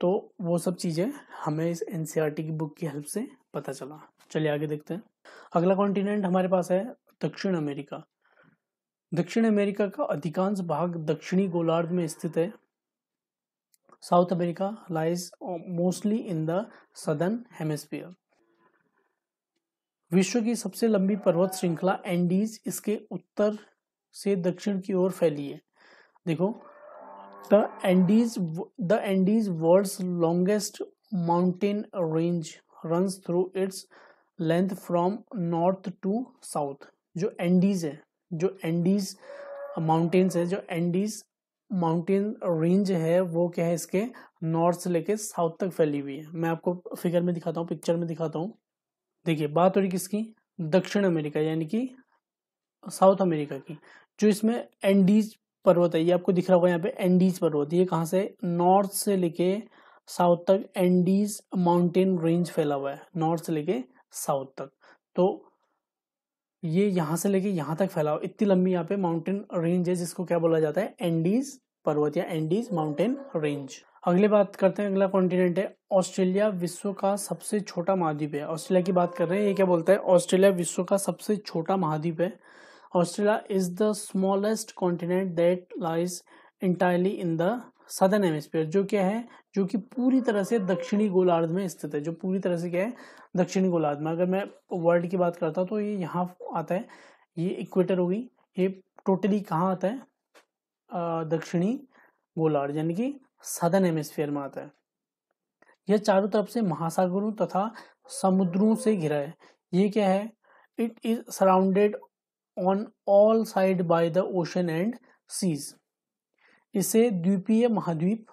तो वो सब चीज़ें हमें इस एन e की बुक की हेल्प से पता चला चलिए आगे देखते हैं अगला कॉन्टिनेंट हमारे पास है दक्षिण अमेरिका दक्षिण अमेरिका का अधिकांश भाग दक्षिणी गोलार्ध में स्थित है South America lies mostly in the southern hemisphere. विश्व की सबसे लंबी पर्वत श्रृंखला एंडीज इसके उत्तर से दक्षिण की ओर फैली है देखो the Andes the Andes world longest mountain range run through its length from north to south जो एंडीज है जो एंडीज माउंटेन्स है जो एंडीज माउंटेन रेंज है वो क्या है इसके नॉर्थ से लेके साउथ तक फैली हुई है मैं आपको फिगर में दिखाता हूँ पिक्चर में दिखाता हूँ देखिए बात हो रही किसकी दक्षिण अमेरिका यानी कि साउथ अमेरिका की जो इसमें एंडीज पर्वत है ये आपको दिख रहा होगा यहाँ पे एंडीज पर्वत ये कहाँ से नॉर्थ से लेके साउथ तक एंडीज माउंटेन रेंज फैला हुआ है नॉर्थ से लेके साउथ तक तो ये यहाँ से लेके यहाँ तक फैलाओ इतनी लंबी यहाँ पे माउंटेन रेंज है जिसको क्या बोला जाता है एंडीज पर्वत या एंडीज माउंटेन रेंज अगले बात करते हैं अगला कॉन्टिनेंट है ऑस्ट्रेलिया विश्व का सबसे छोटा महाद्वीप है ऑस्ट्रेलिया की बात कर रहे हैं ये क्या बोलता है ऑस्ट्रेलिया विश्व का सबसे छोटा महाद्वीप है Australia is the smallest continent that lies entirely in the southern hemisphere जो क्या है जो कि पूरी तरह से दक्षिणी गोलार्ध में स्थित है जो पूरी तरह से क्या है दक्षिणी गोलार्ध में अगर मैं वर्ल्ड की बात करता तो ये यहाँ आता है ये इक्वेटर होगी ये टोटली कहाँ आता है दक्षिणी गोलार्ध यानी कि सदर्न हेमिस्फीयर में आता है यह चारों तरफ से महासागरों तथा समुद्रों से घिरा है ये क्या है it is surrounded on all side by the ocean and seas इसे द्वीपीय महाद्वीप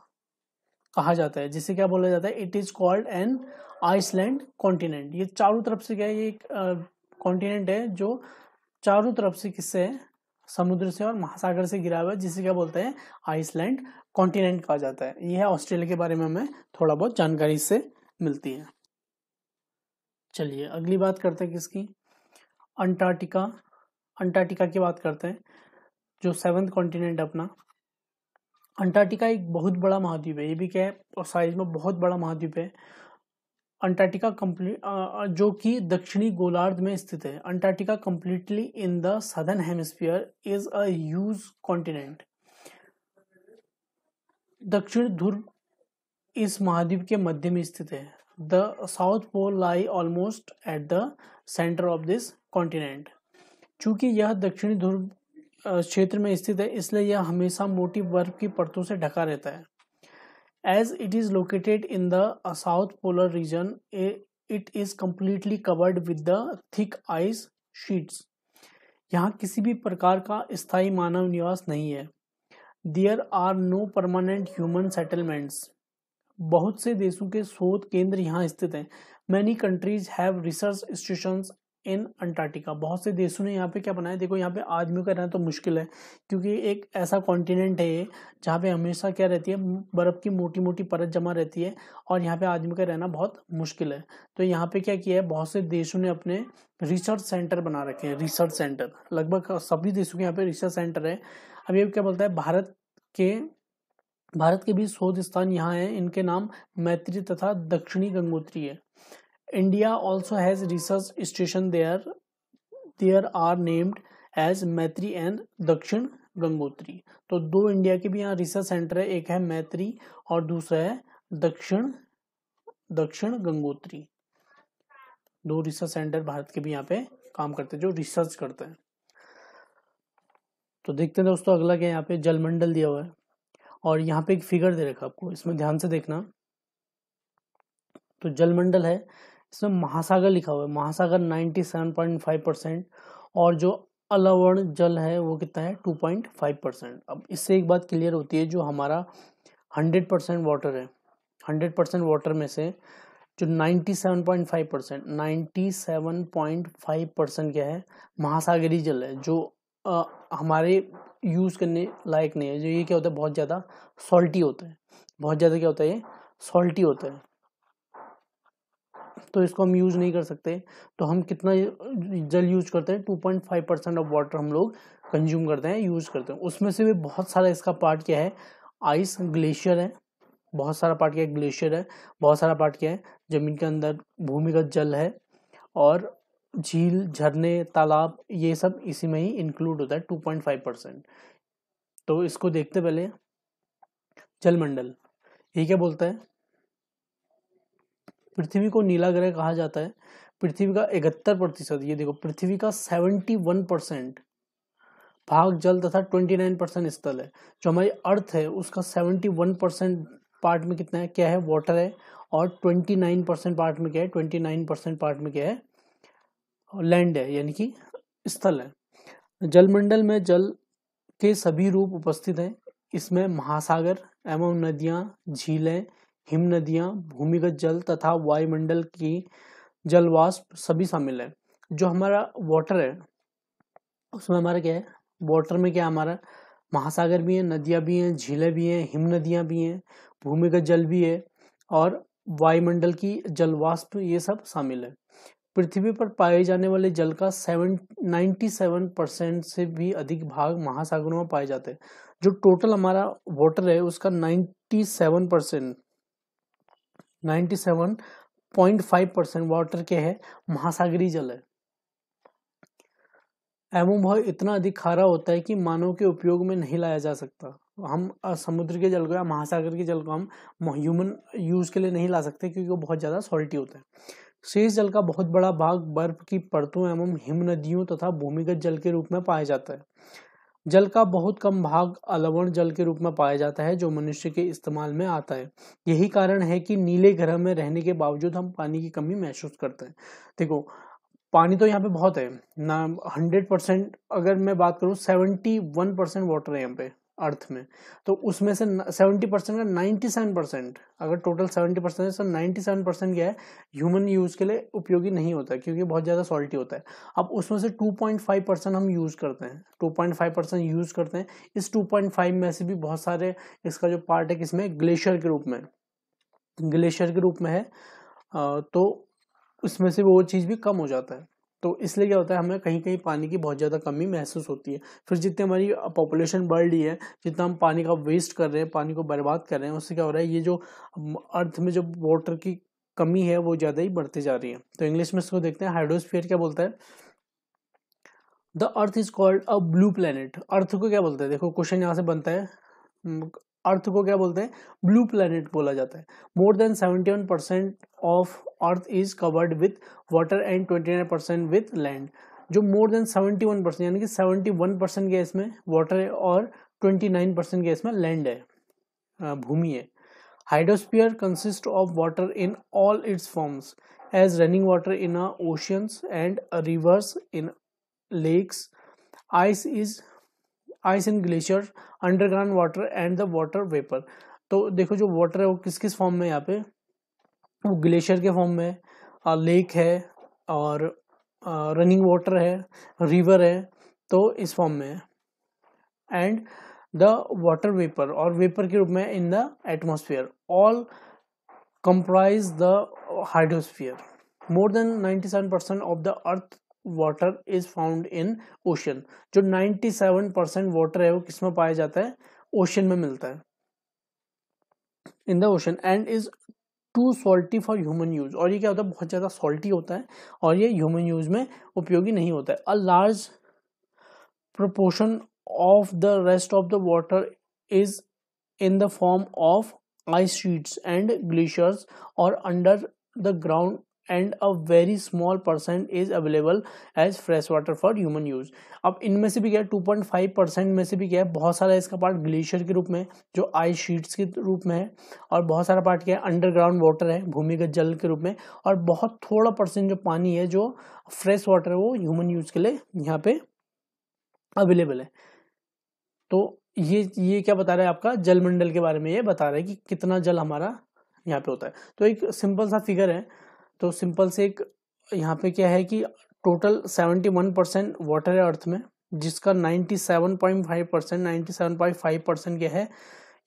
कहा जाता है जिसे क्या बोला जाता है it is called an island continent ये चारों तरफ से क्या है ये एक कॉन्टिनेंट है जो चारों तरफ से किससे है समुद्र से और महासागर से गिरा हुआ है जिसे क्या बोलते हैं आइसलैंड कॉन्टिनेंट कहा जाता है यह है ऑस्ट्रेलिया के बारे में हमें थोड़ा बहुत जानकारी इससे मिलती है चलिए अगली बात करते हैं किसकी अंटार्कटिका अंटार्कटिका की बात करते हैं जो सेवन्थ कॉन्टिनेंट अपना अंटार्कटिका एक बहुत बड़ा महाद्वीप है ये भी क्या है और साइज में बहुत बड़ा महाद्वीप है अंटार्कटिका कम्प्ली जो कि दक्षिणी गोलार्ध में स्थित है Antarctica completely in the southern hemisphere is a huge continent दक्षिण ध्रुव इस महाद्वीप के मध्य में स्थित है the south pole lie almost at the centre of this continent चूंकि यह दक्षिणी ध्रुव क्षेत्र में स्थित है इसलिए यह हमेशा मोटी बर्फ की परतों से ढका रहता है as it is located in the south polar region it is completely covered with the thick ice sheets यहाँ किसी भी प्रकार का स्थायी मानव निवास नहीं है there are no permanent human settlements बहुत से देशों के शोध केंद्र यहाँ स्थित हैं many countries have research station in Antarctica बहुत से देशों ने यहाँ पे क्या बनाया देखो यहाँ पे आदमी का रहना तो मुश्किल है क्योंकि एक ऐसा कॉन्टिनेंट है ये जहाँ पे हमेशा क्या रहती है बर्फ़ की मोटी मोटी परत जमा रहती है और यहाँ पे आदमी का रहना बहुत मुश्किल है तो यहाँ पे क्या किया है बहुत से देशों ने अपने रिसर्च सेंटर बना रखे हैं रिसर्च सेंटर लगभग सभी देशों के यहाँ पे रिसर्च सेंटर है अब ये क्या बोलता है भारत के भारत के भी शोध स्थान यहाँ हैं इनके नाम मैत्री तथा दक्षिणी गंगोत्री है India also has research station there. There are named as Maitri and Dakshin Gangotri तो दो इंडिया के भी यहाँ रिसर्च सेंटर है एक है मैत्री और दूसरा है दक्षिण दक्षिण गंगोत्री दो रिसर्च सेंटर भारत के भी यहाँ पे काम करते हैं जो रिसर्च करते हैं तो देखते हैं दोस्तों अगला क्या यहाँ पे जलमंडल दिया हुआ है और यहाँ पे एक फिगर दे रखा आपको इसमें ध्यान से देखना तो जलमंडल है इसमें महासागर लिखा हुआ है महासागर 97.5 परसेंट और जो अलवर्ण जल है वो कितना है 2.5 परसेंट अब इससे एक बात क्लियर होती है जो हमारा 100 परसेंट वाटर है 100 परसेंट वाटर में से जो 97.5 परसेंट नाइन्टी परसेंट क्या है महासागरी जल है जो आ, हमारे यूज़ करने लायक नहीं है जो ये क्या होता है बहुत ज़्यादा सॉल्टी होता है बहुत ज़्यादा क्या होता है ये सॉल्टी होता है तो इसको हम यूज़ नहीं कर सकते तो हम कितना जल यूज करते हैं two point five percent of water हम लोग कंज्यूम करते हैं यूज़ करते हैं उसमें से भी बहुत सारा इसका पार्ट क्या है आइस ग्लेशियर है बहुत सारा पार्ट क्या है ग्लेशियर है बहुत सारा पार्ट क्या है ज़मीन के अंदर भूमिगत जल है और झील झरने तालाब ये सब इसी में ही इंक्लूड होता है टू पॉइंट फाइव परसेंट तो इसको देखते पहले जलमंडल ये क्या बोलता है पृथ्वी को नीला ग्रह कहा जाता है पृथ्वी का इकहत्तर प्रतिशत ये देखो पृथ्वी का सेवेंटी वन परसेंट भाग जल तथा ट्वेंटी नाइन परसेंट स्थल है जो हमारी अर्थ है उसका सेवेंटी वन परसेंट पार्ट में कितना है क्या है वाटर है और ट्वेंटी नाइन परसेंट पार्ट में क्या है ट्वेंटी नाइन परसेंट पार्ट में क्या है लैंड है यानी कि स्थल है जलमंडल में जल के सभी रूप उपस्थित हैं इसमें महासागर एवं नदियाँ झीलें हिम नदियाँ भूमिगत जल तथा वायुमंडल की जलवाष्प सभी शामिल है जो हमारा वाटर है उसमें हमारा क्या है वाटर में क्या हमारा महासागर भी है नदियाँ भी हैं झीलें भी हैं हिम नदियाँ भी हैं भूमिगत जल भी है और वायुमंडल की जलवाष्प ये सब शामिल है पृथ्वी पर पाए जाने वाले जल का सेवन नाइन्टी सेवन परसेंट से भी अधिक भाग महासागरों में पाए जाते हैं जो टोटल हमारा वाटर है उसका ninety seven percent 97.5 percent water के है महासागरीय जल है एवं वह इतना अधिक खारा होता है कि मानव के उपयोग में नहीं लाया जा सकता हम समुद्र के जल को या महासागर के जल को हम ह्यूमन यूज के लिए नहीं ला सकते क्योंकि वो बहुत ज़्यादा सॉल्टी होता है शेष जल का बहुत बड़ा भाग बर्फ की परतों एवं हिम नदियों तथा भूमिगत जल के रूप में पाया जाता है जल का बहुत कम भाग अलवण जल के रूप में पाया जाता है जो मनुष्य के इस्तेमाल में आता है यही कारण है कि नीले ग्रह में रहने के बावजूद हम पानी की कमी महसूस करते हैं देखो पानी तो यहाँ पे बहुत है ना हंड्रेड परसेंट अगर मैं बात करूँ सेवेंटी वन परसेंट वाटर है यहाँ पे अर्थ में तो उसमें से सेवेंटी परसेंट का नाइन्टी सेवन परसेंट अगर टोटल सेवेंटी परसेंट है तो नाइन्टी सेवन परसेंट क्या है ह्यूमन यूज़ के लिए उपयोगी नहीं होता है क्योंकि बहुत ज़्यादा सॉल्टी होता है अब उसमें से टू पॉइंट फाइव परसेंट हम यूज़ करते हैं two point five percent use करते हैं इस टू पॉइंट फाइव में से भी बहुत सारे इसका जो पार्ट है किसमें ग्लेशियर के रूप में ग्लेशियर के रूप में है तो उसमें से वो चीज़ भी कम हो जाता है तो इसलिए क्या होता है हमें कहीं कहीं पानी की बहुत ज़्यादा कमी महसूस होती है फिर जितनी हमारी पॉपुलेशन बढ़ रही है जितना हम पानी का वेस्ट कर रहे हैं पानी को बर्बाद कर रहे हैं उससे क्या हो रहा है ये जो अर्थ में जो वाटर की कमी है वो ज़्यादा ही बढ़ती जा रही है तो इंग्लिश में इसको देखते हैं हाइड्रोस्फीयर क्या बोलता है the earth is called a blue planet earth को क्या बोलते हैं देखो क्वेश्चन यहाँ से बनता है अर्थ को क्या बोलते हैं ब्लू प्लैनेट बोला जाता है more than seventy one percent of earth is covered with water and twenty nine percent with land जो more than seventy one percent यानी कि सेवेंटी वन परसेंट के इसमें वाटर है और ट्वेंटी नाइन परसेंट के इसमें लैंड है भूमि है hydrosphere consist of water in all its forms as running water in oceans and rivers in lakes ice is ice in glacier underground water and the water vapour तो देखो जो water है वो किस किस फॉर्म में यहाँ पे वो ग्लेशियर के फॉर्म में आ, लेक है और रनिंग वाटर है रिवर है तो इस फॉर्म में है एंड द वाटर वेपर और वेपर के रूप में in the atmosphere all comprise the hydrosphere more than percent of the earth water is found in ocean जो 97 परसेंट वाटर है वो किस में पाया जाता है ओशन में मिलता है in the ocean and is too salty for human use और ये क्या होता है बहुत ज़्यादा सॉल्टी होता है और ये ह्यूमन यूज में उपयोगी नहीं होता है a large proportion of the rest of the water is in the form of ice sheets and glaciers और under the ground and a very small percent is available as fresh water for human use अब इनमें से भी क्या है to point five percent में से भी क्या है बहुत सारा इसका पार्ट ग्लेशियर के रूप में जो आइस शीट्स के रूप में है और बहुत सारा पार्ट क्या है अंडरग्राउंड वाटर है भूमिगत जल के रूप में और बहुत थोड़ा परसेंट जो पानी है जो फ्रेश वाटर है वो ह्यूमन यूज के लिए यहाँ पे अवेलेबल है तो ये ये क्या बता रहा है आपका जलमंडल के बारे में ये बता रहा है कि कितना जल हमारा यहाँ पे होता है तो एक सिंपल सा फिगर है तो सिंपल से एक यहाँ पे क्या है कि total seventy one percent water है अर्थ में जिसका ninety seven point five percent ninety seven point five percent क्या है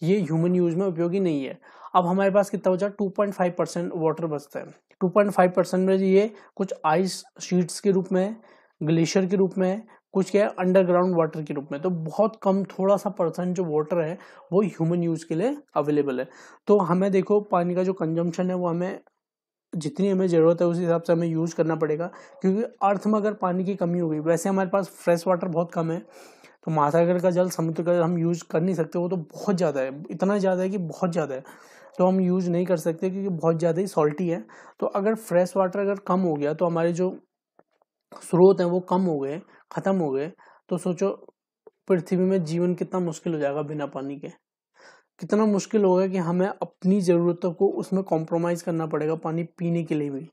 ये ह्यूमन यूज में उपयोगी नहीं है अब हमारे पास कितना बचा two point five percent water बचता है टू पॉइंट फाइव परसेंट में ये कुछ आइस शीट्स के रूप में ग्लेशियर के रूप में कुछ क्या है अंडरग्राउंड वाटर के रूप में तो बहुत कम थोड़ा सा परसेंट जो वाटर है वो ह्यूमन यूज के लिए अवेलेबल है तो हमें देखो पानी का जो कंजम्पशन है वो हमें जितनी हमें ज़रूरत है उस हिसाब से हमें यूज़ करना पड़ेगा क्योंकि अर्थ में अगर पानी की कमी हो गई वैसे हमारे पास फ्रेश वाटर बहुत कम है तो महासागर का जल समुद्र का जल हम यूज़ कर नहीं सकते वो तो बहुत ज़्यादा है इतना ज़्यादा है कि बहुत ज़्यादा है तो हम यूज़ नहीं कर सकते क्योंकि बहुत ज़्यादा ही सॉल्टी है तो अगर फ्रेश वाटर अगर कम हो गया तो हमारे जो स्रोत हैं वो कम हो गए ख़त्म हो गए तो सोचो पृथ्वी में जीवन कितना मुश्किल हो जाएगा बिना पानी के कितना मुश्किल होगा कि हमें अपनी ज़रूरतों को उसमें कॉम्प्रोमाइज़ करना पड़ेगा पानी पीने के लिए भी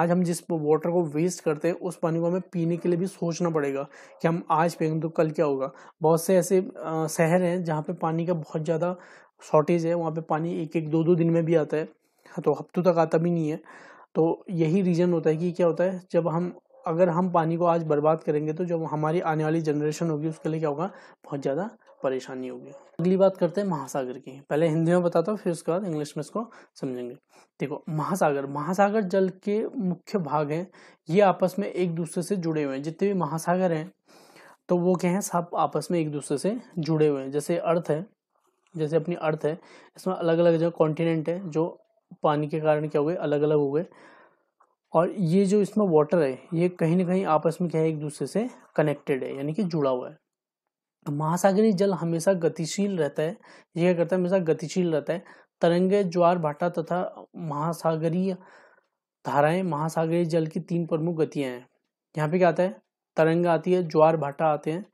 आज हम जिस वाटर को वेस्ट करते हैं उस पानी को हमें पीने के लिए भी सोचना पड़ेगा कि हम आज पियेंगे तो कल क्या होगा बहुत से ऐसे शहर हैं जहाँ पे पानी का बहुत ज़्यादा शॉर्टेज है वहाँ पे पानी एक एक दो दो दिन में भी आता है तो हफ्तों तक आता भी नहीं है तो यही रीज़न होता है कि क्या होता है जब हम अगर हम पानी को आज बर्बाद करेंगे तो जब हमारी आने वाली जनरेशन होगी उसके लिए क्या होगा बहुत ज़्यादा परेशानी होगी अगली बात करते हैं महासागर की पहले हिंदी में बताता हूँ फिर उसके बाद इंग्लिश में इसको समझेंगे देखो महासागर महासागर जल के मुख्य भाग हैं ये आपस में एक दूसरे से जुड़े हुए हैं जितने भी महासागर हैं तो वो क्या हैं सब आपस में एक दूसरे से जुड़े हुए हैं जैसे अर्थ है जैसे अपनी अर्थ है इसमें अलग अलग जो कॉन्टिनेंट है जो पानी के कारण क्या हुए अलग अलग हो गए और ये जो इसमें वाटर है ये कहीं ना कहीं आपस में क्या है एक दूसरे से कनेक्टेड है यानी कि जुड़ा हुआ है महासागरीय जल हमेशा गतिशील रहता है ये क्या करता है हमेशा गतिशील रहता है तरंगे ज्वार भाटा तथा महासागरीय धाराएं महासागरीय जल की तीन प्रमुख गतियां हैं यहाँ पे क्या आता है तरंग आती है ज्वार भाटा आते हैं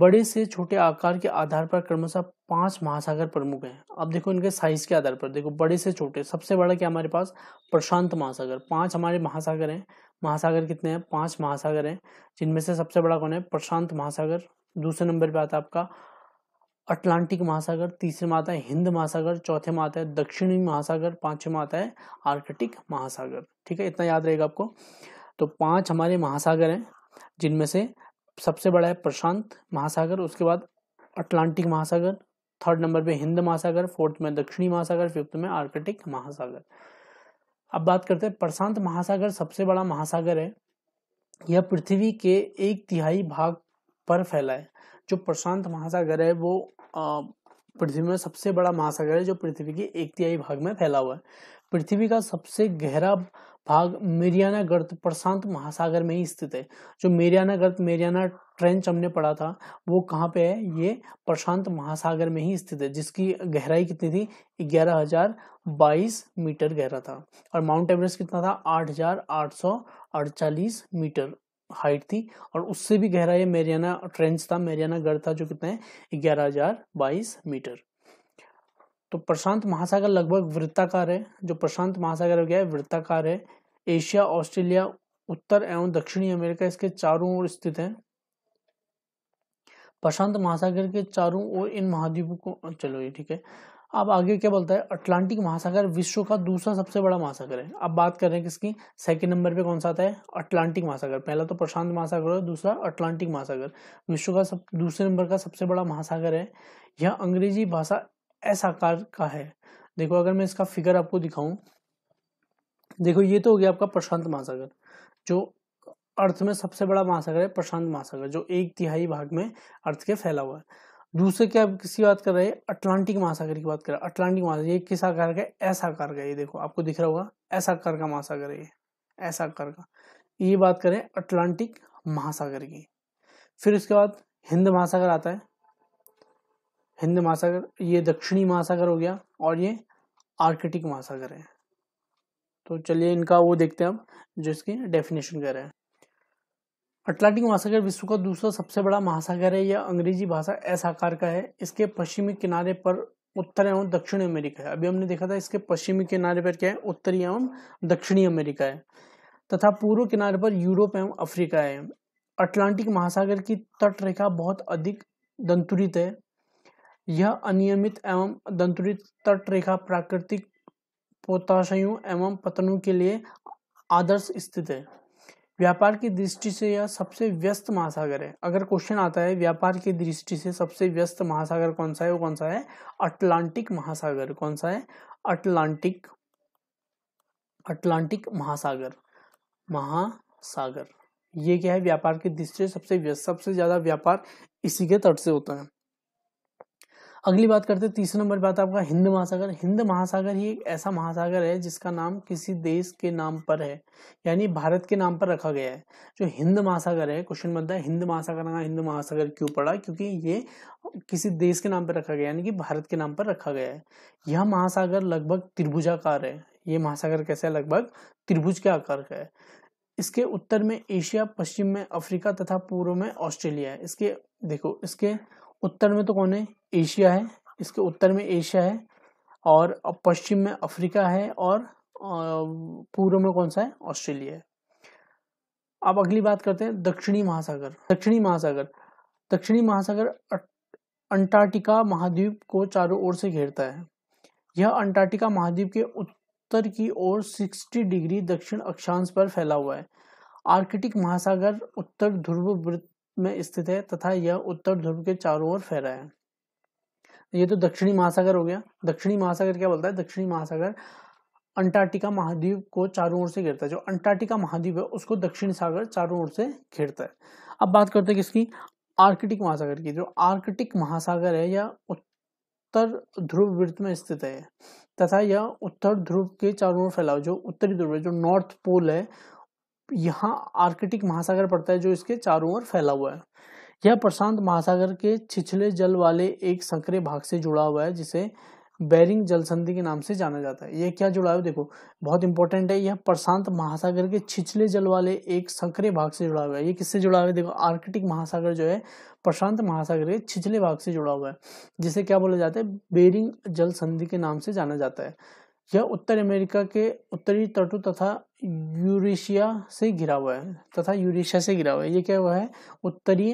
बड़े से छोटे आकार के आधार पर क्रमशः पांच महासागर प्रमुख हैं अब देखो इनके साइज के आधार पर देखो बड़े से छोटे सबसे बड़ा क्या हमारे पास प्रशांत महासागर पांच हमारे महासागर हैं महासागर कितने हैं पांच महासागर हैं जिनमें से सबसे बड़ा कौन है प्रशांत महासागर दूसरे नंबर पे आता है आपका अटलांटिक महासागर तीसरे में आता है हिंद महासागर चौथे में आता है दक्षिणी महासागर पांचवे में आता है आर्कटिक महासागर ठीक है इतना याद रहेगा आपको तो पांच हमारे महासागर हैं जिनमें से सबसे बड़ा है प्रशांत महासागर उसके बाद अटलांटिक महासागर थर्ड नंबर पे हिंद महासागर फोर्थ में दक्षिणी महासागर फिफ्थ में आर्कटिक महासागर अब बात करते हैं प्रशांत महासागर सबसे बड़ा महासागर है यह पृथ्वी के एक तिहाई भाग पर फैला है जो प्रशांत महासागर है वो पृथ्वी में सबसे बड़ा महासागर है जो पृथ्वी के एक तिहाई भाग में फैला हुआ है पृथ्वी का सबसे गहरा भाग मेरियाना गर्त प्रशांत महासागर में ही स्थित है जो मेरियाना गर्त मेरियाना ट्रेंच हमने पढ़ा था वो कहाँ पे है ये प्रशांत महासागर में ही स्थित है जिसकी गहराई कितनी थी ग्यारह हजार बाईस मीटर गहरा था और माउंट एवरेस्ट कितना था आठ हजार आठ सौ अड़चालीस मीटर हाइट थी और उससे भी गहरा ये मेरियाना ट्रेंच था मेरियाना गढ़ था जो कितना है ग्यारह हजार बाईस मीटर तो प्रशांत महासागर लगभग वृत्ताकार है जो प्रशांत महासागर क्या है वृत्ताकार है एशिया ऑस्ट्रेलिया उत्तर एवं दक्षिणी अमेरिका इसके चारों ओर स्थित है प्रशांत महासागर के चारों ओर इन महाद्वीपों को चलो ये ठीक है अब आगे क्या बोलता है अटलांटिक महासागर विश्व का दूसरा सबसे बड़ा महासागर है अब बात कर रहे हैं किसकी सेकंड नंबर पे कौन सा आता है अटलांटिक महासागर पहला तो प्रशांत महासागर है दूसरा अटलांटिक महासागर विश्व का सब दूसरे नंबर का सबसे बड़ा महासागर है यह अंग्रेजी भाषा एस आकार का है देखो अगर मैं इसका फिगर आपको दिखाऊं देखो ये तो हो गया आपका प्रशांत महासागर जो अर्थ में सबसे बड़ा महासागर है प्रशांत महासागर जो एक तिहाई भाग में अर्थ के फैला हुआ है दूसरे क्या किसकी बात कर रहे हैं अटलांटिक महासागर की बात कर रहे हैं अटलांटिक महासागर ये किस आकार का ऐसा आकार का ये देखो आपको दिख रहा होगा ऐसा आकार का महासागर है ऐसा आकार का ये बात करें अटलांटिक महासागर की फिर उसके बाद हिंद महासागर आता है हिंद महासागर ये दक्षिणी महासागर हो गया और ये आर्कटिक महासागर है तो चलिए इनका वो देखते हैं हम जो इसकी डेफिनेशन कर रहे हैं अटलांटिक महासागर विश्व का दूसरा सबसे बड़ा महासागर है यह अंग्रेजी भाषा एस आकार का है इसके पश्चिमी किनारे पर उत्तर एवं दक्षिणी अमेरिका है अभी हमने देखा था इसके पश्चिमी किनारे पर क्या है उत्तरी एवं दक्षिणी अमेरिका है तथा पूर्व किनारे पर यूरोप एवं अफ्रीका है अटलांटिक महासागर की तट रेखा बहुत अधिक दंतुरित है यह अनियमित एवं दंतुरित तट रेखा प्राकृतिक पोताशयों एवं पतनों के लिए आदर्श स्थित है व्यापार की दृष्टि से यह सबसे व्यस्त महासागर है अगर क्वेश्चन आता है व्यापार की दृष्टि से सबसे व्यस्त महासागर कौन सा है वो कौन सा है अटलांटिक महासागर कौन सा है अटलांटिक अटलांटिक महासागर महासागर ये क्या है व्यापार की दृष्टि से सबसे व्यस्त सबसे ज़्यादा व्यापार इसी के तट से होता है अगली बात करते हैं तीसरे नंबर बात आपका हिंद महासागर हिंद महासागर ही एक ऐसा महासागर है जिसका नाम किसी देश के नाम पर है यानी भारत के नाम पर रखा गया है जो हिंद महासागर है क्वेश्चन बनता है हिंद महासागर का हिंद महासागर क्यों पड़ा क्योंकि ये किसी देश के नाम पर रखा गया यानी कि भारत के नाम पर रखा गया है यह महासागर लगभग त्रिभुजाकार है ये महासागर कैसा है लगभग त्रिभुज के आकार का है इसके उत्तर में एशिया पश्चिम में अफ्रीका तथा पूर्व में ऑस्ट्रेलिया है इसके देखो इसके उत्तर में तो कौन है एशिया है इसके उत्तर में एशिया है और पश्चिम में अफ्रीका है और पूर्व में कौन सा है ऑस्ट्रेलिया है अब अगली बात करते हैं दक्षिणी महासागर दक्षिणी महासागर दक्षिणी महासागर अंटार्कटिका महाद्वीप को चारों ओर से घेरता है यह अंटार्कटिका महाद्वीप के उत्तर की ओर 60 डिग्री दक्षिण अक्षांश पर फैला हुआ है आर्कटिक महासागर उत्तर ध्रुव वृत्त में स्थित है तथा यह उत्तर ध्रुव के चारों ओर फैला है ये तो दक्षिणी महासागर हो गया दक्षिणी महासागर क्या बोलता है दक्षिणी महासागर अंटार्कटिका महाद्वीप को चारों ओर से घेरता है जो अंटार्कटिका महाद्वीप है उसको दक्षिण सागर चारों ओर से घेरता है अब बात करते हैं किसकी आर्कटिक महासागर की जो आर्कटिक महासागर है यह उत्तर ध्रुव वृत्त में स्थित है तथा यह उत्तर ध्रुव के चारों ओर हुआ जो उत्तरी ध्रुव है जो नॉर्थ पोल है यहाँ आर्कटिक महासागर पड़ता है जो इसके चारों ओर फैला हुआ है यह प्रशांत महासागर के छिछले जल वाले एक संकरे भाग से जुड़ा हुआ है जिसे बैरिंग जल संधि के नाम से जाना जाता है यह क्या जुड़ा हुआ देखो बहुत इंपॉर्टेंट है यह प्रशांत महासागर के छिछले जल वाले एक संकरे भाग से जुड़ा हुआ है ये किससे जुड़ा हुआ है देखो आर्कटिक महासागर जो है प्रशांत महासागर के छिछले भाग से जुड़ा हुआ है जिसे क्या बोला जाता है बेरिंग जल संधि के नाम से जाना जाता है यह उत्तर अमेरिका के उत्तरी तटों तथा यूरेशिया से घिरा हुआ है तथा यूरेशिया से घिरा हुआ है ये क्या हुआ है उत्तरी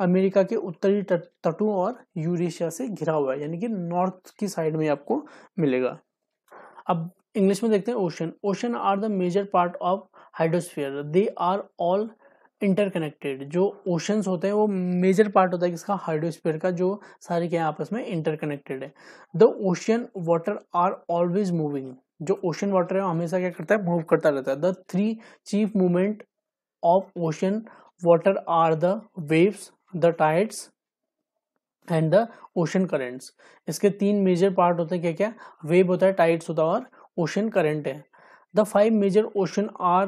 अमेरिका के उत्तरी तटों और यूरेशिया से घिरा हुआ है यानी कि नॉर्थ की साइड में आपको मिलेगा अब इंग्लिश में देखते हैं ocean ocean are the major part of hydrosphere they are all interconnected जो ओशंस होते हैं वो मेजर पार्ट होता है किसका हाइड्रोस्फीयर का जो सारे क्या आपस में इंटरकनेक्टेड है the ocean water are always moving जो ओशियन वाटर है वो हमेशा क्या करता है मूव करता रहता है the three chief movement of ocean water are the waves the tides and the ocean currents इसके तीन मेजर पार्ट होते हैं क्या क्या वेव होता है टाइड्स होता है और ओशन करेंट है the five major ocean are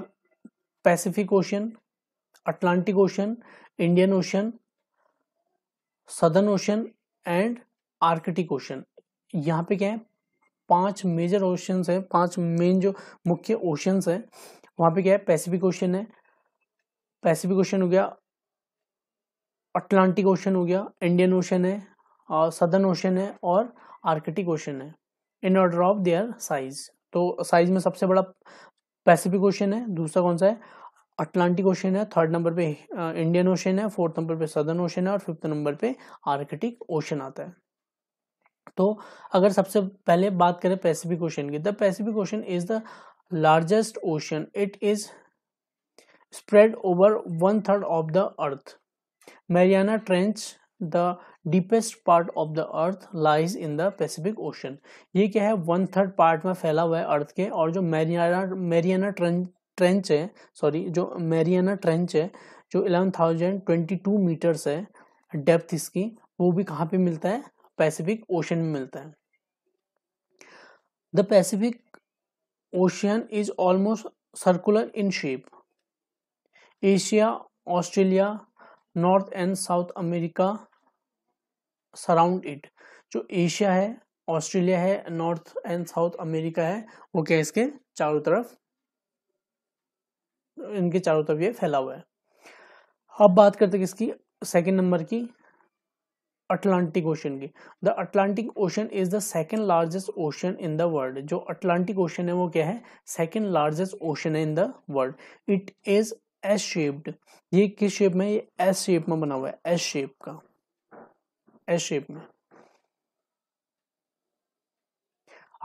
Pacific Ocean Atlantic Ocean Indian Ocean Southern Ocean and Arctic Ocean यहाँ पे क्या है पांच मेजर ओशंस हैं पांच मेन जो मुख्य ओशंस हैं वहां पे क्या है पैसिफिक ओशन है पैसिफिक ओशन हो गया अटलांटिक ओशन हो गया इंडियन ओशन है और सदर्न ओशन है और आर्कटिक ओशन है in order of their size तो साइज में सबसे बड़ा पैसिफिक ओशन है दूसरा कौन सा है अटलांटिक ओशन है थर्ड नंबर पे इंडियन uh, ओशन है फोर्थ नंबर पे सदर्न ओशन है और फिफ्थ नंबर पे आर्कटिक ओशन आता है तो अगर सबसे पहले बात करें पैसिफिक ओशन की the Pacific Ocean is the largest ocean it is spread over one third of the earth Mariana trench the deepest part of the earth lies in the Pacific Ocean ये क्या है one third part में फैला हुआ है अर्थ के और जो मैरियाना मैरियाना ट्रेंच ट्रेंच है सॉरी जो मेरियाना ट्रेंच है जो eleven thousand twenty two metres है डेप्थ इसकी वो भी कहाँ पे मिलता है पैसिफिक ओशन में मिलता है the Pacific Ocean is almost circular in shape Asia Australia North and South America surround it जो एशिया है ऑस्ट्रेलिया है नॉर्थ एंड साउथ अमेरिका है वो क्या इसके चारों तरफ इनके चारों तरफ ये फैला हुआ है अब बात करते हैं किसकी सेकेंड नंबर की अटलांटिक ओशन की the Atlantic Ocean is the second largest ocean in the world जो अटलांटिक ओशन है वो क्या है सेकेंड लार्जेस्ट ओशन है in the world it is S shaped ये किस शेप में ये एस शेप में बना हुआ है एस शेप का एस शेप में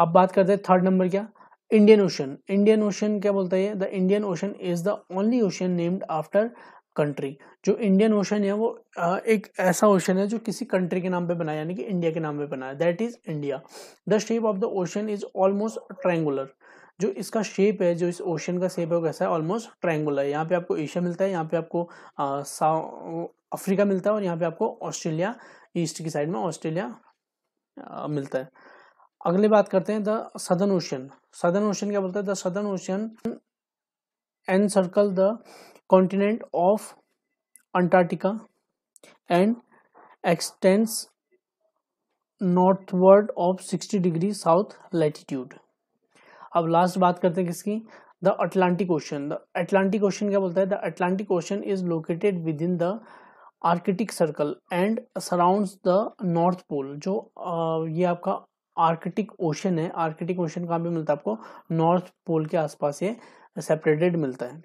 अब बात करते हैं थर्ड नंबर क्या इंडियन ओशन इंडियन ओशन क्या बोलता है the Indian Ocean is the only ocean named after country जो इंडियन ओशन है वो एक ऐसा ओशन है जो किसी कंट्री के नाम पे बनाया यानी कि इंडिया के नाम पे बनाया that is India the shape of the ocean is almost triangular जो इसका शेप है जो इस ओशन का शेप है वो कैसा है ऑलमोस्ट ट्रायंगुलर यहाँ पे आपको एशिया मिलता है यहाँ पे आपको अफ्रीका मिलता है और यहाँ पे आपको ऑस्ट्रेलिया ईस्ट की साइड में ऑस्ट्रेलिया मिलता है अगले बात करते हैं the Southern Ocean Southern Ocean क्या बोलता है the Southern Ocean and circle the continent of Antarctica and extends northward of 60 degree south latitude अब लास्ट बात करते हैं किसकी the Atlantic Ocean the Atlantic Ocean क्या बोलता है the Atlantic Ocean is located within the Arctic circle and surround the north pole जो ये आपका आर्कटिक ओशन है आर्कटिक ओशन कहाँ पे मिलता है आपको नॉर्थ पोल के आसपास ये सेपरेटेड मिलता है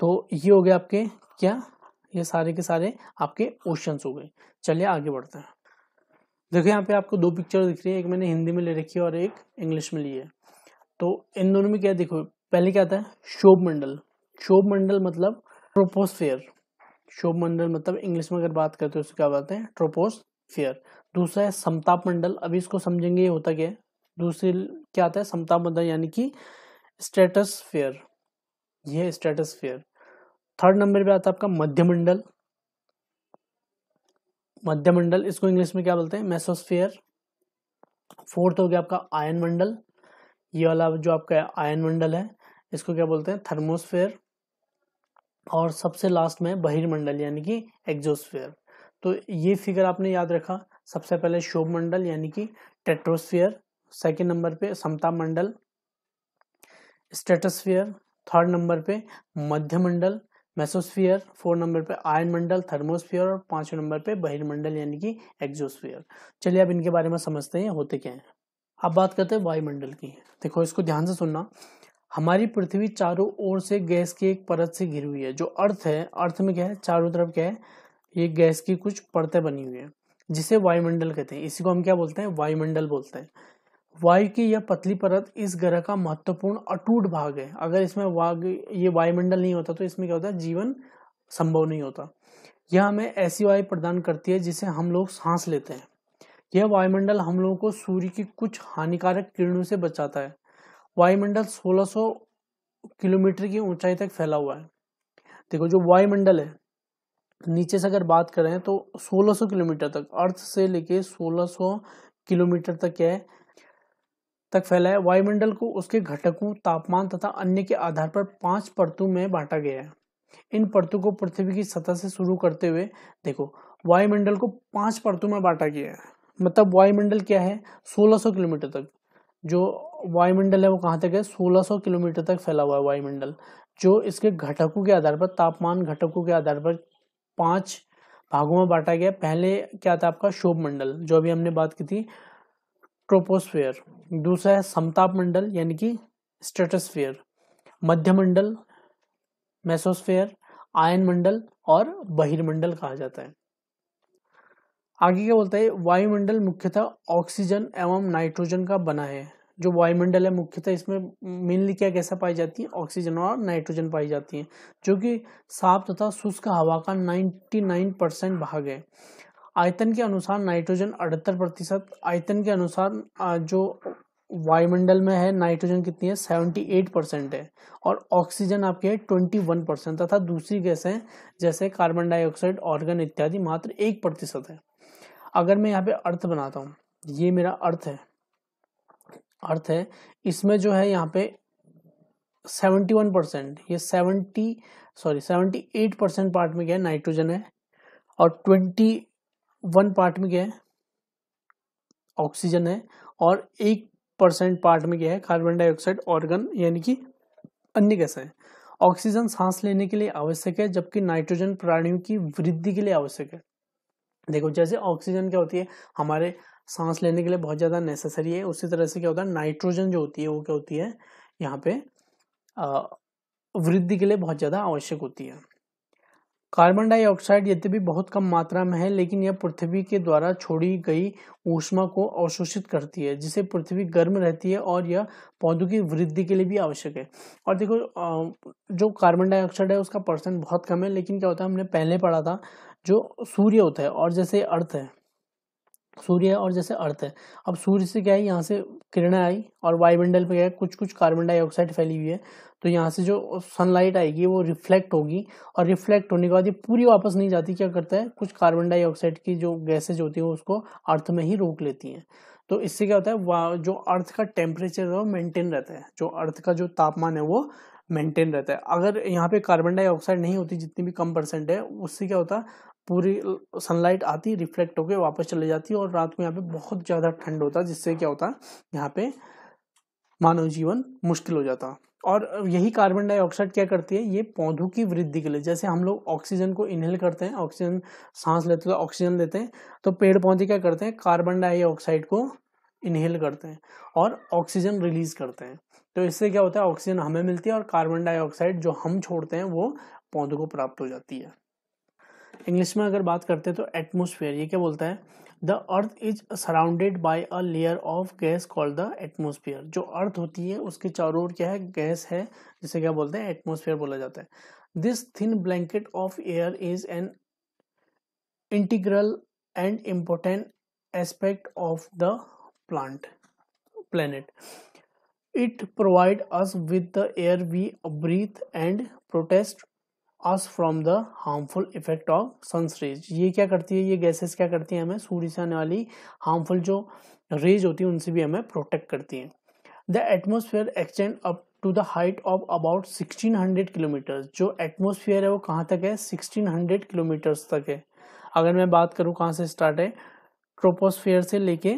तो ये हो गया आपके क्या ये सारे के सारे आपके ओशन हो गए चलिए आगे बढ़ते हैं देखो यहाँ पे आपको दो पिक्चर दिख रही है एक मैंने हिंदी में ले रखी है और एक इंग्लिश में ली है तो इन दोनों में क्या देखो पहले क्या आता है शोभ मंडल शोभ मंडल मतलब ट्रोपोस्फेयर शोभ मंडल मतलब इंग्लिश में अगर बात करते हो तो उससे क्या बात है ट्रोपोस्फेयर दूसरा है समताप मंडल अभी इसको समझेंगे ये होता क्या है दूसरी क्या आता है समताप मंडल यानी कि स्टेटस फेयर यह है स्टेटस फेयर थर्ड नंबर पे आता है आपका मध्यमंडल मध्यमंडल इसको इंग्लिश में क्या बोलते हैं मेसोस्फेयर फोर्थ हो गया आपका आयन मंडल ये वाला जो आपका आयन मंडल है इसको क्या बोलते हैं थर्मोस्फेयर और सबसे लास्ट में बहिर्मंडल यानी कि एक्जोस्फेयर तो ये फिगर आपने याद रखा सबसे पहले शोभ मंडल यानी कि टेट्रोस्फियर सेकेंड नंबर पे समता मंडल स्टेटोस्फियर थर्ड नंबर पे मध्यमंडल मेसोस्फियर फोर नंबर पे आयन मंडल थर्मोस्फियर और पांचवें नंबर पे बहिर्मंडल यानी कि एक्जोस्फियर चलिए अब इनके बारे में समझते हैं होते क्या हैं अब बात करते हैं वायुमंडल की देखो इसको ध्यान से सुनना हमारी पृथ्वी चारों ओर से गैस की एक परत से घिरी हुई है जो अर्थ है अर्थ में क्या है चारों तरफ क्या है ये गैस की कुछ परतें बनी हुई है जिसे वायुमंडल कहते हैं इसी को हम क्या बोलते हैं वायुमंडल बोलते हैं वायु की यह पतली परत इस ग्रह का महत्वपूर्ण अटूट भाग है अगर इसमें वाग ये वायुमंडल नहीं होता तो इसमें क्या होता है जीवन संभव नहीं होता यह हमें ऐसी वायु प्रदान करती है जिसे हम लोग सांस लेते हैं यह वायुमंडल हम लोगों को सूर्य की कुछ हानिकारक किरणों से बचाता है वायुमंडल 1600 किलोमीटर की ऊंचाई तक फैला हुआ है देखो जो वायुमंडल है नीचे से अगर बात करें तो 1600 किलोमीटर तक अर्थ से लेके 1600 किलोमीटर तक क्या है तक फैला है वायुमंडल को उसके घटकों तापमान तथा अन्य के आधार पर पांच परतों में बांटा गया है इन परतों को पृथ्वी की सतह से शुरू करते हुए देखो वायुमंडल को पांच परतों में बांटा गया है मतलब वायुमंडल क्या है 1600 किलोमीटर तक जो वायुमंडल है वो कहाँ तक है 1600 किलोमीटर तक फैला हुआ है वायुमंडल जो इसके घटकों के आधार पर तापमान घटकों के आधार पर पांच भागों में बांटा गया पहले क्या था आपका शोभ मंडल जो अभी हमने बात की थी ट्रोपोस्फेयर दूसरा है समताप मंडल यानी कि स्ट्रेटोस्फेयर मध्यमंडल मेसोस्फेयर आयन मंडल और बहिर्मंडल कहा जाता है आगे क्या बोलता है वायुमंडल मुख्यतः ऑक्सीजन एवं नाइट्रोजन का बना है जो वायुमंडल है मुख्यतः इसमें मेनली क्या कैसा पाई जाती है ऑक्सीजन और नाइट्रोजन पाई जाती है जो कि साफ तथा शुष्क हवा का 99 परसेंट भाग है आयतन के अनुसार नाइट्रोजन अठहत्तर प्रतिशत आयतन के अनुसार जो वायुमंडल में है नाइट्रोजन कितनी है सेवेंटी एट परसेंट है और ऑक्सीजन आपके है ट्वेंटी वन परसेंट तथा दूसरी गैसें जैसे कार्बन डाइऑक्साइड ऑर्गन इत्यादि मात्र एक प्रतिशत है अगर मैं यहाँ पे अर्थ बनाता हूँ ये मेरा अर्थ है अर्थ है इसमें जो है यहाँ पे सेवेंटी वन परसेंट ये seventy sorry seventy eight percent part में क्या है नाइट्रोजन है और ट्वेंटी वन पार्ट में क्या है ऑक्सीजन है और एक परसेंट पार्ट में क्या है कार्बन डाइऑक्साइड ऑर्गन यानी कि अन्य गैस है ऑक्सीजन सांस लेने के लिए आवश्यक है जबकि नाइट्रोजन प्राणियों की वृद्धि के लिए आवश्यक है देखो जैसे ऑक्सीजन क्या होती है हमारे सांस लेने के लिए बहुत ज़्यादा नेसेसरी है उसी तरह से क्या होता है नाइट्रोजन जो होती है वो क्या होती है यहाँ पे वृद्धि के लिए बहुत ज़्यादा आवश्यक होती है कार्बन डाइऑक्साइड यद्यपि बहुत कम मात्रा में है लेकिन यह पृथ्वी के द्वारा छोड़ी गई ऊष्मा को अवशोषित करती है जिसे पृथ्वी गर्म रहती है और यह पौधों की वृद्धि के लिए भी आवश्यक है और देखो जो कार्बन डाइऑक्साइड है उसका परसेंट बहुत कम है लेकिन क्या होता है हमने पहले पढ़ा था जो सूर्य होता है और जैसे अर्थ है सूर्य है और जैसे अर्थ है अब सूर्य से क्या है यहाँ से किरणें आई और वायुमंडल पे क्या है कुछ कुछ कार्बन डाइऑक्साइड फैली हुई है तो यहाँ से जो सनलाइट आएगी वो रिफ्लेक्ट होगी और रिफ्लेक्ट होने के बाद ये पूरी वापस नहीं जाती क्या करता है कुछ कार्बन डाइऑक्साइड की जो गैसेज होती है उसको अर्थ में ही रोक लेती हैं तो इससे क्या होता है जो अर्थ का टेम्परेचर है वो मेनटेन रहता है जो अर्थ का जो तापमान है वो मेंटेन रहता है अगर यहाँ पे कार्बन डाइऑक्साइड नहीं होती जितनी भी कम परसेंट है उससे क्या होता पूरी सनलाइट आती रिफ्लेक्ट होकर वापस चली जाती है और रात में यहाँ पे बहुत ज़्यादा ठंड होता है जिससे क्या होता है यहाँ पे मानव जीवन मुश्किल हो जाता और यही कार्बन डाइऑक्साइड क्या करती है ये पौधों की वृद्धि के लिए जैसे हम लोग ऑक्सीजन को इनहेल करते हैं ऑक्सीजन सांस लेते हैं ऑक्सीजन तो लेते हैं तो पेड़ पौधे क्या करते हैं कार्बन डाइऑक्साइड को इनहेल करते हैं और ऑक्सीजन रिलीज करते हैं तो इससे क्या होता है ऑक्सीजन हमें मिलती है और कार्बन डाइऑक्साइड जो हम छोड़ते हैं वो पौधों को प्राप्त हो जाती है इंग्लिश में अगर बात करते हैं तो एटमोसफेयर ये क्या बोलता है the earth is surrounded by a layer of gas called the atmosphere जो अर्थ होती है उसके चारों ओर क्या है गैस है जिसे क्या बोलते हैं एटमोसफेयर बोला जाता है this thin blanket of air is an integral and important aspect of the plant planet it provide us with the air we breathe and protest us from the harmful effect of rays ये क्या करती है ये gases क्या करती है हमें सूर्य से आने वाली हार्मफुल जो रेज होती है उनसे भी हमें प्रोटेक्ट करती है the atmosphere extend up to the height of about 1600 kilometres जो एटमोसफियर है वो कहाँ तक है 1600 किलोमीटर्स तक है अगर मैं बात करूँ कहाँ से स्टार्ट है ट्रोपोस्फेयर से लेके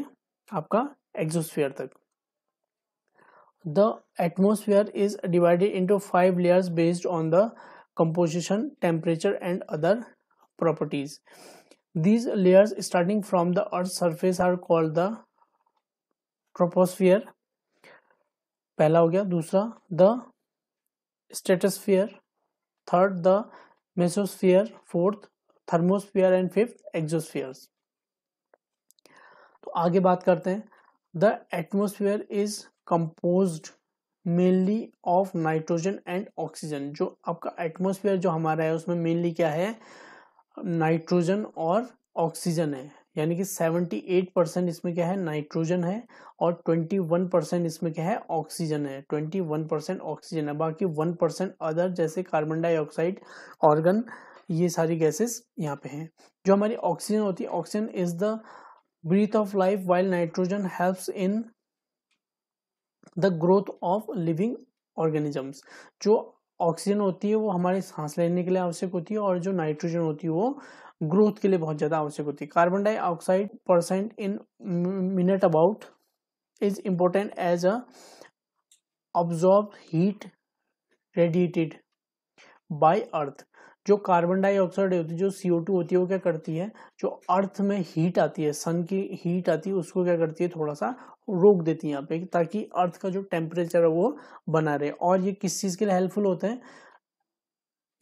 आपका एक्जोस्फियर तक the atmosphere is divided into five layers based on the composition temperature and other properties these layers starting from the earth's surface are called the troposphere पहला हो गया दूसरा the stratosphere third the mesosphere fourth thermosphere and fifth exospheres तो आगे बात करते हैं the atmosphere is composed mainly of nitrogen and oxygen जो आपका एटमोसफियर जो हमारा है उसमें मेनली क्या है नाइट्रोजन और ऑक्सीजन है यानी कि 78 परसेंट इसमें क्या है नाइट्रोजन है और 21 परसेंट इसमें क्या है ऑक्सीजन है 21 परसेंट ऑक्सीजन है बाकी 1 परसेंट अदर जैसे कार्बन डाइऑक्साइड ऑर्गन ये सारी गैसेस यहाँ पे हैं जो हमारी ऑक्सीजन होती है oxygen is the breath of life while nitrogen helps in the growth of living organisms जो ऑक्सीजन होती है वो हमारे सांस लेने के लिए आवश्यक होती है और जो नाइट्रोजन होती है वो ग्रोथ के लिए बहुत ज़्यादा आवश्यक होती है carbon dioxide percent in minute about is important as a absorb heat radiated by earth जो कार्बन डाइऑक्साइड होती है जो सी होती है वो क्या करती है जो अर्थ में हीट आती है सन की हीट आती है उसको क्या करती है थोड़ा सा रोक देती है यहाँ पे ताकि अर्थ का जो टेम्परेचर है वो बना रहे और ये किस चीज़ के लिए हेल्पफुल होते हैं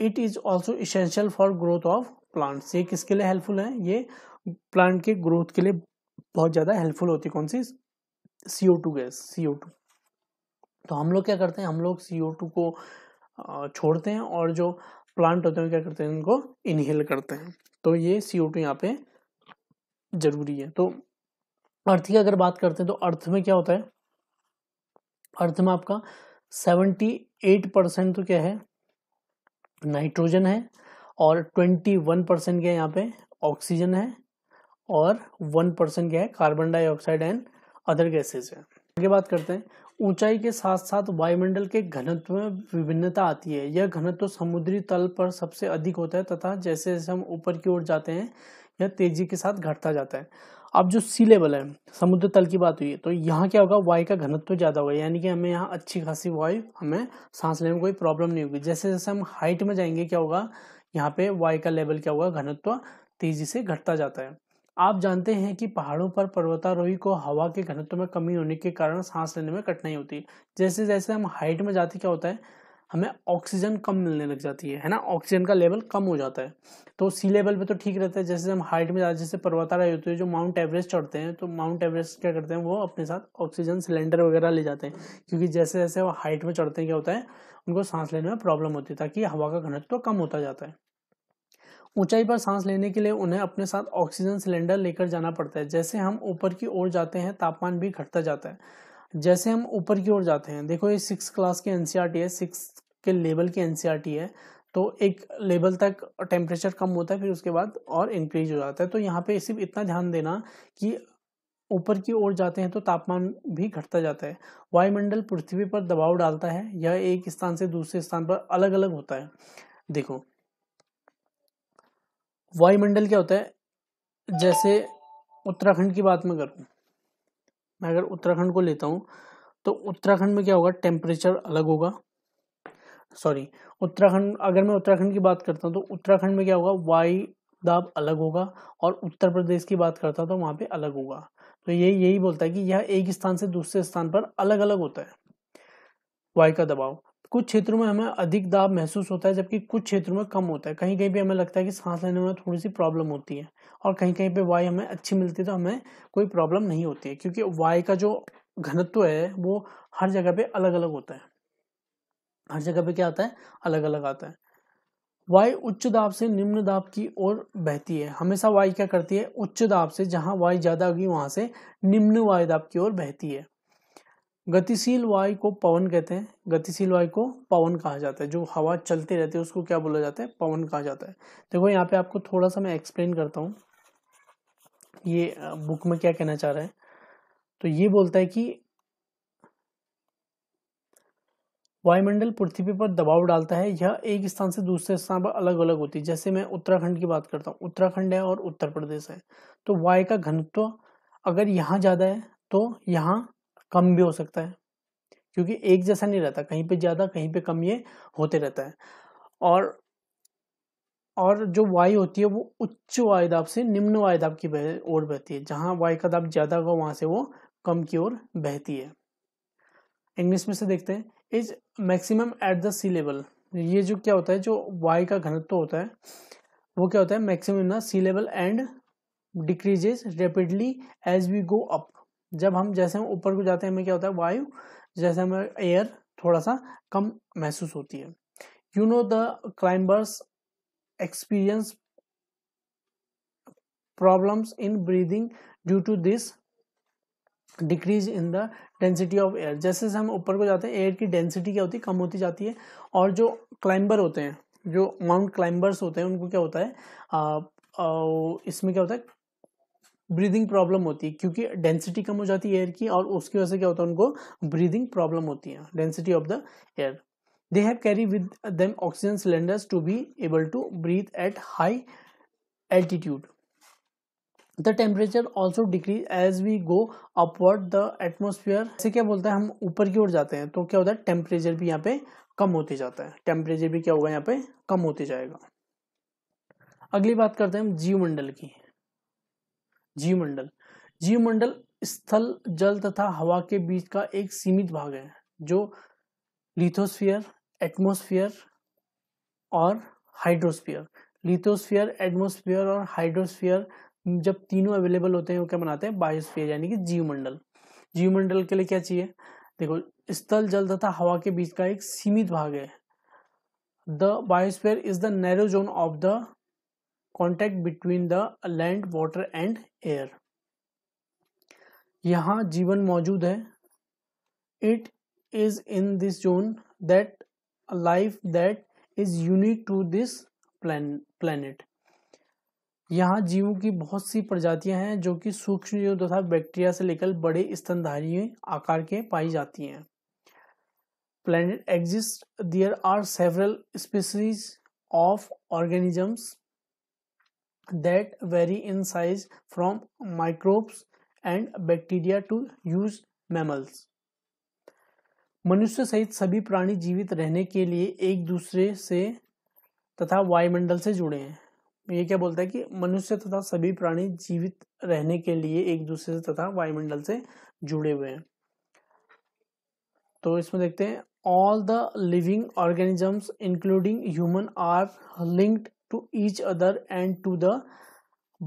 it is also essential for growth of plants ये किसके लिए हेल्पफुल है ये प्लांट के ग्रोथ के लिए बहुत ज़्यादा हेल्पफुल होती है कौन सी C O two gas C O two तो हम लोग क्या करते हैं हम लोग सी ओ टू को छोड़ते हैं और जो प्लांट होते हैं क्या करते हैं उनको इनहेल करते हैं तो ये सी ओ टू यहाँ पे ज़रूरी है तो अर्थ की अगर बात करते हैं तो अर्थ में क्या होता है अर्थ में आपका सेवेंटी एट परसेंट तो क्या है नाइट्रोजन है और ट्वेंटी वन परसेंट क्या है यहाँ पे ऑक्सीजन है और वन परसेंट क्या है carbon dioxide and other gases है आगे बात करते हैं ऊंचाई के साथ साथ वायुमंडल के घनत्व में विभिन्नता आती है यह घनत्व समुद्री तल पर सबसे अधिक होता है तथा जैसे जैसे हम ऊपर की ओर जाते हैं यह तेजी के साथ घटता जाता है अब जो सी लेवल है समुद्र तल की बात हुई है तो यहाँ क्या होगा वायु का घनत्व ज़्यादा होगा यानी कि हमें यहाँ अच्छी खासी वायु हमें सांस लेने में कोई प्रॉब्लम नहीं होगी जैसे जैसे हम हाइट में जाएंगे क्या होगा यहाँ पे वायु का लेवल क्या होगा घनत्व तेजी से घटता जाता है आप जानते हैं कि पहाड़ों पर पर्वतारोही को हवा के घनत्व में कमी होने के कारण सांस लेने में कठिनाई होती है जैसे जैसे हम हाइट में जाते क्या होता है हमें ऑक्सीजन कम मिलने लग जाती है है ना ऑक्सीजन का लेवल कम हो जाता है तो सी लेवल पे तो ठीक रहता है जैसे हम हाइट में जाते जैसे पर्वताराय होते हैं जो माउंट एवरेस्ट चढ़ते हैं तो माउंट एवरेस्ट क्या करते हैं वो अपने साथ ऑक्सीजन सिलेंडर वगैरह ले जाते हैं क्योंकि जैसे जैसे वो हाइट में चढ़ते हैं क्या होता है उनको सांस लेने में प्रॉब्लम होती है ताकि हवा का घनत्व तो कम होता जाता है ऊंचाई पर सांस लेने के लिए उन्हें अपने साथ ऑक्सीजन सिलेंडर लेकर जाना पड़ता है जैसे हम ऊपर की ओर जाते हैं तापमान भी घटता जाता है जैसे हम ऊपर की ओर जाते हैं देखो ये सिक्स क्लास के एनसीईआरटी e है सिक्स के लेवल की एनसीईआरटी है तो एक लेवल तक टेम्परेचर कम होता है फिर उसके बाद और इंक्रीज हो जाता है तो यहाँ पे सिर्फ इतना ध्यान देना कि ऊपर की ओर जाते हैं तो तापमान भी घटता जाता है वायुमंडल पृथ्वी पर दबाव डालता है यह एक स्थान से दूसरे स्थान पर अलग अलग होता है देखो वायुमंडल क्या होता है जैसे उत्तराखंड की बात में करूँ मैं अगर उत्तराखंड को लेता हूँ तो उत्तराखंड में क्या होगा टेम्परेचर अलग होगा सॉरी उत्तराखंड अगर मैं उत्तराखंड की बात करता हूँ तो उत्तराखंड में क्या होगा वाई दाब अलग होगा और उत्तर प्रदेश की बात करता हूँ तो वहाँ पे अलग होगा तो ये यही बोलता है कि यह एक स्थान से दूसरे स्थान पर अलग अलग होता है वायु का दबाव कुछ क्षेत्रों में हमें अधिक दाब महसूस होता है जबकि कुछ क्षेत्रों में कम होता है कहीं कहीं भी हमें लगता है कि सांस लेने में थोड़ी सी प्रॉब्लम होती है और कहीं कहीं पे वाई हमें अच्छी मिलती है तो हमें कोई प्रॉब्लम नहीं होती है क्योंकि वाई का जो घनत्व है वो हर जगह पे अलग अलग होता है हर जगह पे क्या आता है अलग अलग आता है वाई उच्च दाब से निम्न दाब की ओर बहती है हमेशा वाई क्या करती है उच्च दाब से जहां वाई ज़्यादा होगी वहां से निम्न वायु दाब की ओर बहती है गतिशील वायु को पवन कहते हैं गतिशील वायु को पवन कहा जाता है जो हवा चलती रहती है उसको क्या बोला जाता है पवन कहा जाता है देखो यहाँ पे आपको थोड़ा सा मैं एक्सप्लेन करता हूँ ये बुक में क्या कहना चाह रहा है तो ये बोलता है कि वायुमंडल पृथ्वी पर दबाव डालता है यह एक स्थान से दूसरे स्थान पर अलग अलग होती है जैसे मैं उत्तराखंड की बात करता हूँ उत्तराखंड है और उत्तर प्रदेश है तो वायु का घनत्व अगर यहाँ ज़्यादा है तो यहाँ कम भी हो सकता है क्योंकि एक जैसा नहीं रहता कहीं पे ज़्यादा कहीं पे कम ये होते रहता है और और जो वायु होती है वो उच्च वायु दाब से निम्न वायु दाब की ओर बहती है जहाँ वायु का दाब ज़्यादा होगा वहां से वो कम की ओर बहती है इंग्लिश में से देखते हैं is maximum at the sea level ये जो क्या होता है जो वायु का घनत्व होता है वो क्या होता है मैक्सिमम ना sea level and decreases rapidly as we go up जब हम जैसे हम ऊपर को जाते हैं हमें क्या होता है वायु जैसे हमें एयर थोड़ा सा कम महसूस होती है you know the climbers experience problems in breathing due to this decrease in the density of air जैसे जैसे हम ऊपर को जाते हैं एयर की डेंसिटी क्या होती है कम होती जाती है और जो क्लाइंबर होते हैं जो माउंट क्लाइंबर्स होते हैं उनको क्या होता है आ, आ, इसमें क्या होता है ब्रीदिंग प्रॉब्लम होती है क्योंकि डेंसिटी कम हो जाती है एयर की और उसकी वजह से क्या होता है उनको ब्रीदिंग प्रॉब्लम होती है density of the air they have carried with them oxygen cylinders to be able to breathe at high altitude the temperature also decrease as we go upward the atmosphere से क्या बोलता है हम ऊपर की ओर जाते हैं तो क्या होता है टेम्परेचर भी यहाँ पे कम होते जाता है टेम्परेचर भी क्या होगा यहाँ पे कम होते जाएगा अगली बात करते हैं हम जीवमंडल की जीवमंडल जीवमंडल स्थल जल तथा हवा के बीच का एक सीमित भाग है जो लिथोस्फीयर एटमोसफियर और हाइड्रोस्फियर लिथोस्फियर एटमोसफियर और हाइड्रोस्फियर जब तीनों अवेलेबल होते हैं वो क्या बनाते हैं बायोस्फियर यानी कि जीवमंडल जीवमंडल के लिए क्या चाहिए देखो स्थल जल तथा हवा के बीच का एक सीमित भाग है the biosphere is the narrow zone of the contact between the land water and air यहाँ जीवन मौजूद है it is in this zone that life that is unique to this plan planet यहाँ जीवों की बहुत सी प्रजातियां हैं जो कि सूक्ष्म जीव तथा बैक्टीरिया से लेकर बड़े स्तनधारी आकार के पाई जाती हैं planet exist there are several species of organisms that vary in size from microbes and bacteria to huge mammals मनुष्य सहित सभी प्राणी जीवित रहने के लिए एक दूसरे से तथा वायुमंडल से जुड़े हैं ये क्या बोलता है कि मनुष्य तथा सभी प्राणी जीवित रहने के लिए एक दूसरे से तथा वायुमंडल से जुड़े हुए हैं तो इसमें देखते हैं all the living organisms including human are linked to each other and to the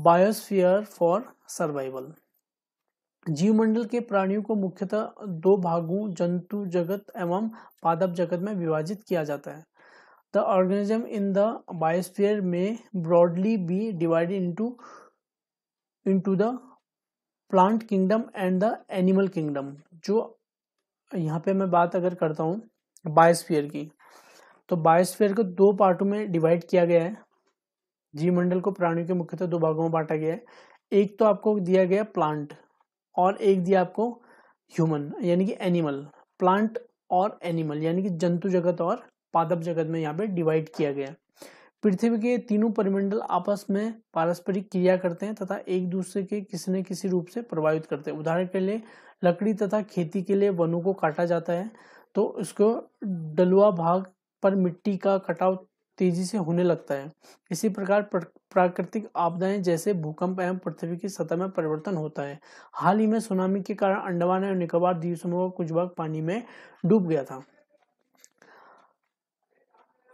biosphere for survival जीवमंडल के प्राणियों को मुख्यतः दो भागों जंतु जगत एवं पादप जगत में विभाजित किया जाता है the organism in the biosphere में broadly be divided into into the plant kingdom and the animal kingdom जो यहाँ पे मैं बात अगर करता हूँ बायोस्फीयर की तो बायोस्फीयर को दो पार्टों में डिवाइड किया गया है जीवमंडल को प्राणियों के मुख्यतः दो भागों में बांटा गया है एक तो आपको दिया गया प्लांट और एक दिया आपको ह्यूमन यानी कि एनिमल प्लांट और एनिमल यानी कि जंतु जगत और पादप जगत में यहाँ पे डिवाइड किया गया पृथ्वी के तीनों परिमंडल आपस में पारस्परिक क्रिया करते हैं तथा एक दूसरे के किसी न किसी रूप से प्रभावित करते हैं उदाहरण के लिए लकड़ी तथा खेती के लिए वनों को काटा जाता है तो उसको डलुआ भाग पर मिट्टी का कटाव तेजी से होने लगता है इसी प्रकार प्राकृतिक आपदाएं जैसे भूकंप एवं पृथ्वी की सतह में परिवर्तन होता है हाल ही में सुनामी के कारण अंडमान एवं निकोबार द्वीप समूह का कुछ भाग पानी में डूब गया था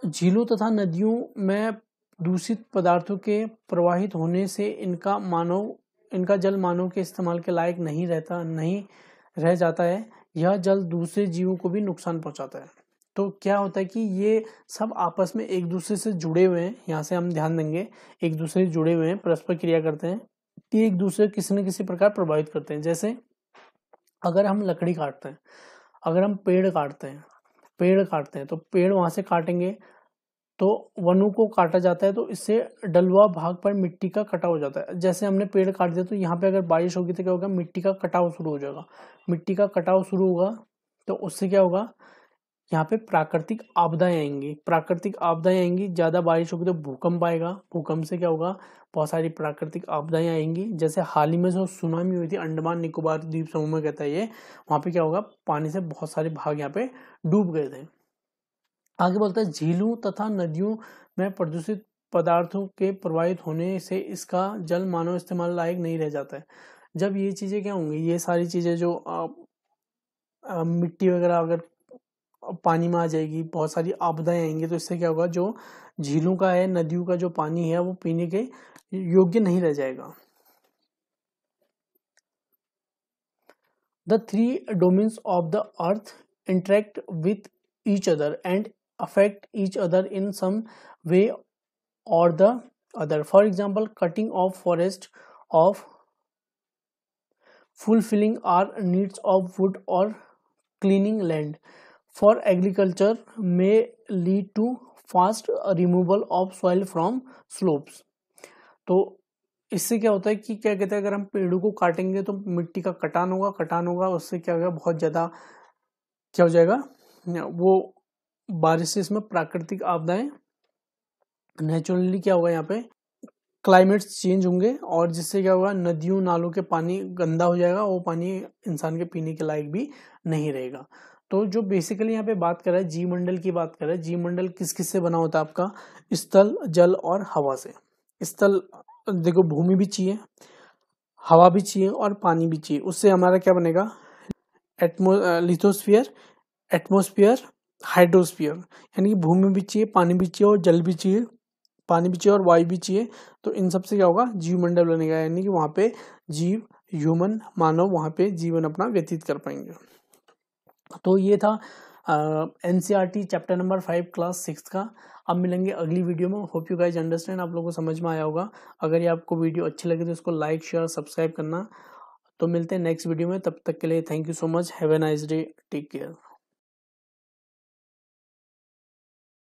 झीलों तथा नदियों में दूषित पदार्थों के प्रवाहित होने से इनका मानव इनका जल मानव के इस्तेमाल के लायक नहीं रहता नहीं रह जाता है यह जल दूसरे जीवों को भी नुकसान पहुंचाता है तो क्या होता है कि ये सब आपस में एक दूसरे से जुड़े हुए हैं यहाँ से हम ध्यान देंगे एक दूसरे से जुड़े हुए हैं परस्पर क्रिया करते हैं ये एक दूसरे किसी न किसी प्रकार प्रभावित करते हैं जैसे अगर हम लकड़ी काटते हैं अगर हम पेड़ काटते हैं पेड़ काटते हैं तो पेड़ वहाँ से काटेंगे तो वनों को काटा जाता है तो इससे डलवा भाग पर मिट्टी का कटाव हो जाता है जैसे हमने पेड़ काट दिया तो यहाँ पे अगर बारिश होगी तो क्या होगा मिट्टी का कटाव शुरू हो जाएगा मिट्टी का कटाव शुरू होगा तो उससे क्या होगा यहाँ पे प्राकृतिक आपदाएं आएंगी प्राकृतिक आपदाएं आएंगी ज़्यादा बारिश होगी तो भूकंप आएगा भूकंप से क्या होगा बहुत सारी प्राकृतिक आपदाएं आएंगी जैसे हाल ही में जो सुनामी हुई थी अंडमान निकोबार द्वीप समूह में कहता है ये वहाँ पे क्या होगा पानी से बहुत सारे भाग यहाँ पे डूब गए थे आगे बोलता है झीलों तथा नदियों में प्रदूषित पदार्थों के प्रवाहित होने से इसका जल मानव इस्तेमाल लायक नहीं रह जाता है जब ये चीज़ें क्या होंगी ये सारी चीज़ें जो आ, आ, मिट्टी वगैरह अगर पानी में आ जाएगी बहुत सारी आपदाएं आएंगी तो इससे क्या होगा जो झीलों का है नदियों का जो पानी है वो पीने के योग्य नहीं रह जाएगा the three domains of the earth interact with each other and affect each other in some way और the other for example cutting of forest of fulfilling our needs of wood और cleaning land for agriculture may lead to fast removal of soil from slopes तो इससे क्या होता है कि क्या कहते हैं अगर हम पेड़ों को काटेंगे तो मिट्टी का कटान होगा कटान होगा उससे क्या होगा बहुत ज़्यादा क्या हो जाएगा वो बारिश से इसमें प्राकृतिक आपदाएं नेचुरली क्या होगा यहाँ पे क्लाइमेट चेंज होंगे और जिससे क्या होगा नदियों नालों के पानी गंदा हो जाएगा वो पानी इंसान के पीने के लायक भी नहीं रहेगा तो जो बेसिकली यहाँ पे बात कर रहा है जी मंडल की बात कर रहा है जी मंडल किस किस से बना होता है आपका स्थल जल और हवा से स्थल देखो भूमि भी चाहिए हवा भी चाहिए और पानी भी चाहिए उससे हमारा क्या बनेगा एटमो लिथोस्फियर एटमोस्फियर हाइड्रोस्फियर यानी कि भूमि भी चाहिए पानी भी चाहिए और जल भी चाहिए पानी भी चाहिए और वायु भी चाहिए तो इन सब से क्या होगा जीव मंडल बनेगा यानी कि वहाँ पे जीव ह्यूमन मानव वहाँ पे जीवन अपना व्यतीत कर पाएंगे तो ये था N C R T chapter number five class six का अब मिलेंगे अगली वीडियो में होप यू गाइज अंडरस्टैंड आप लोगों को समझ में आया होगा अगर ये आपको वीडियो अच्छी लगे तो इसको लाइक शेयर सब्सक्राइब करना तो मिलते हैं नेक्स्ट वीडियो में तब तक के लिए thank you so much have a nice day take care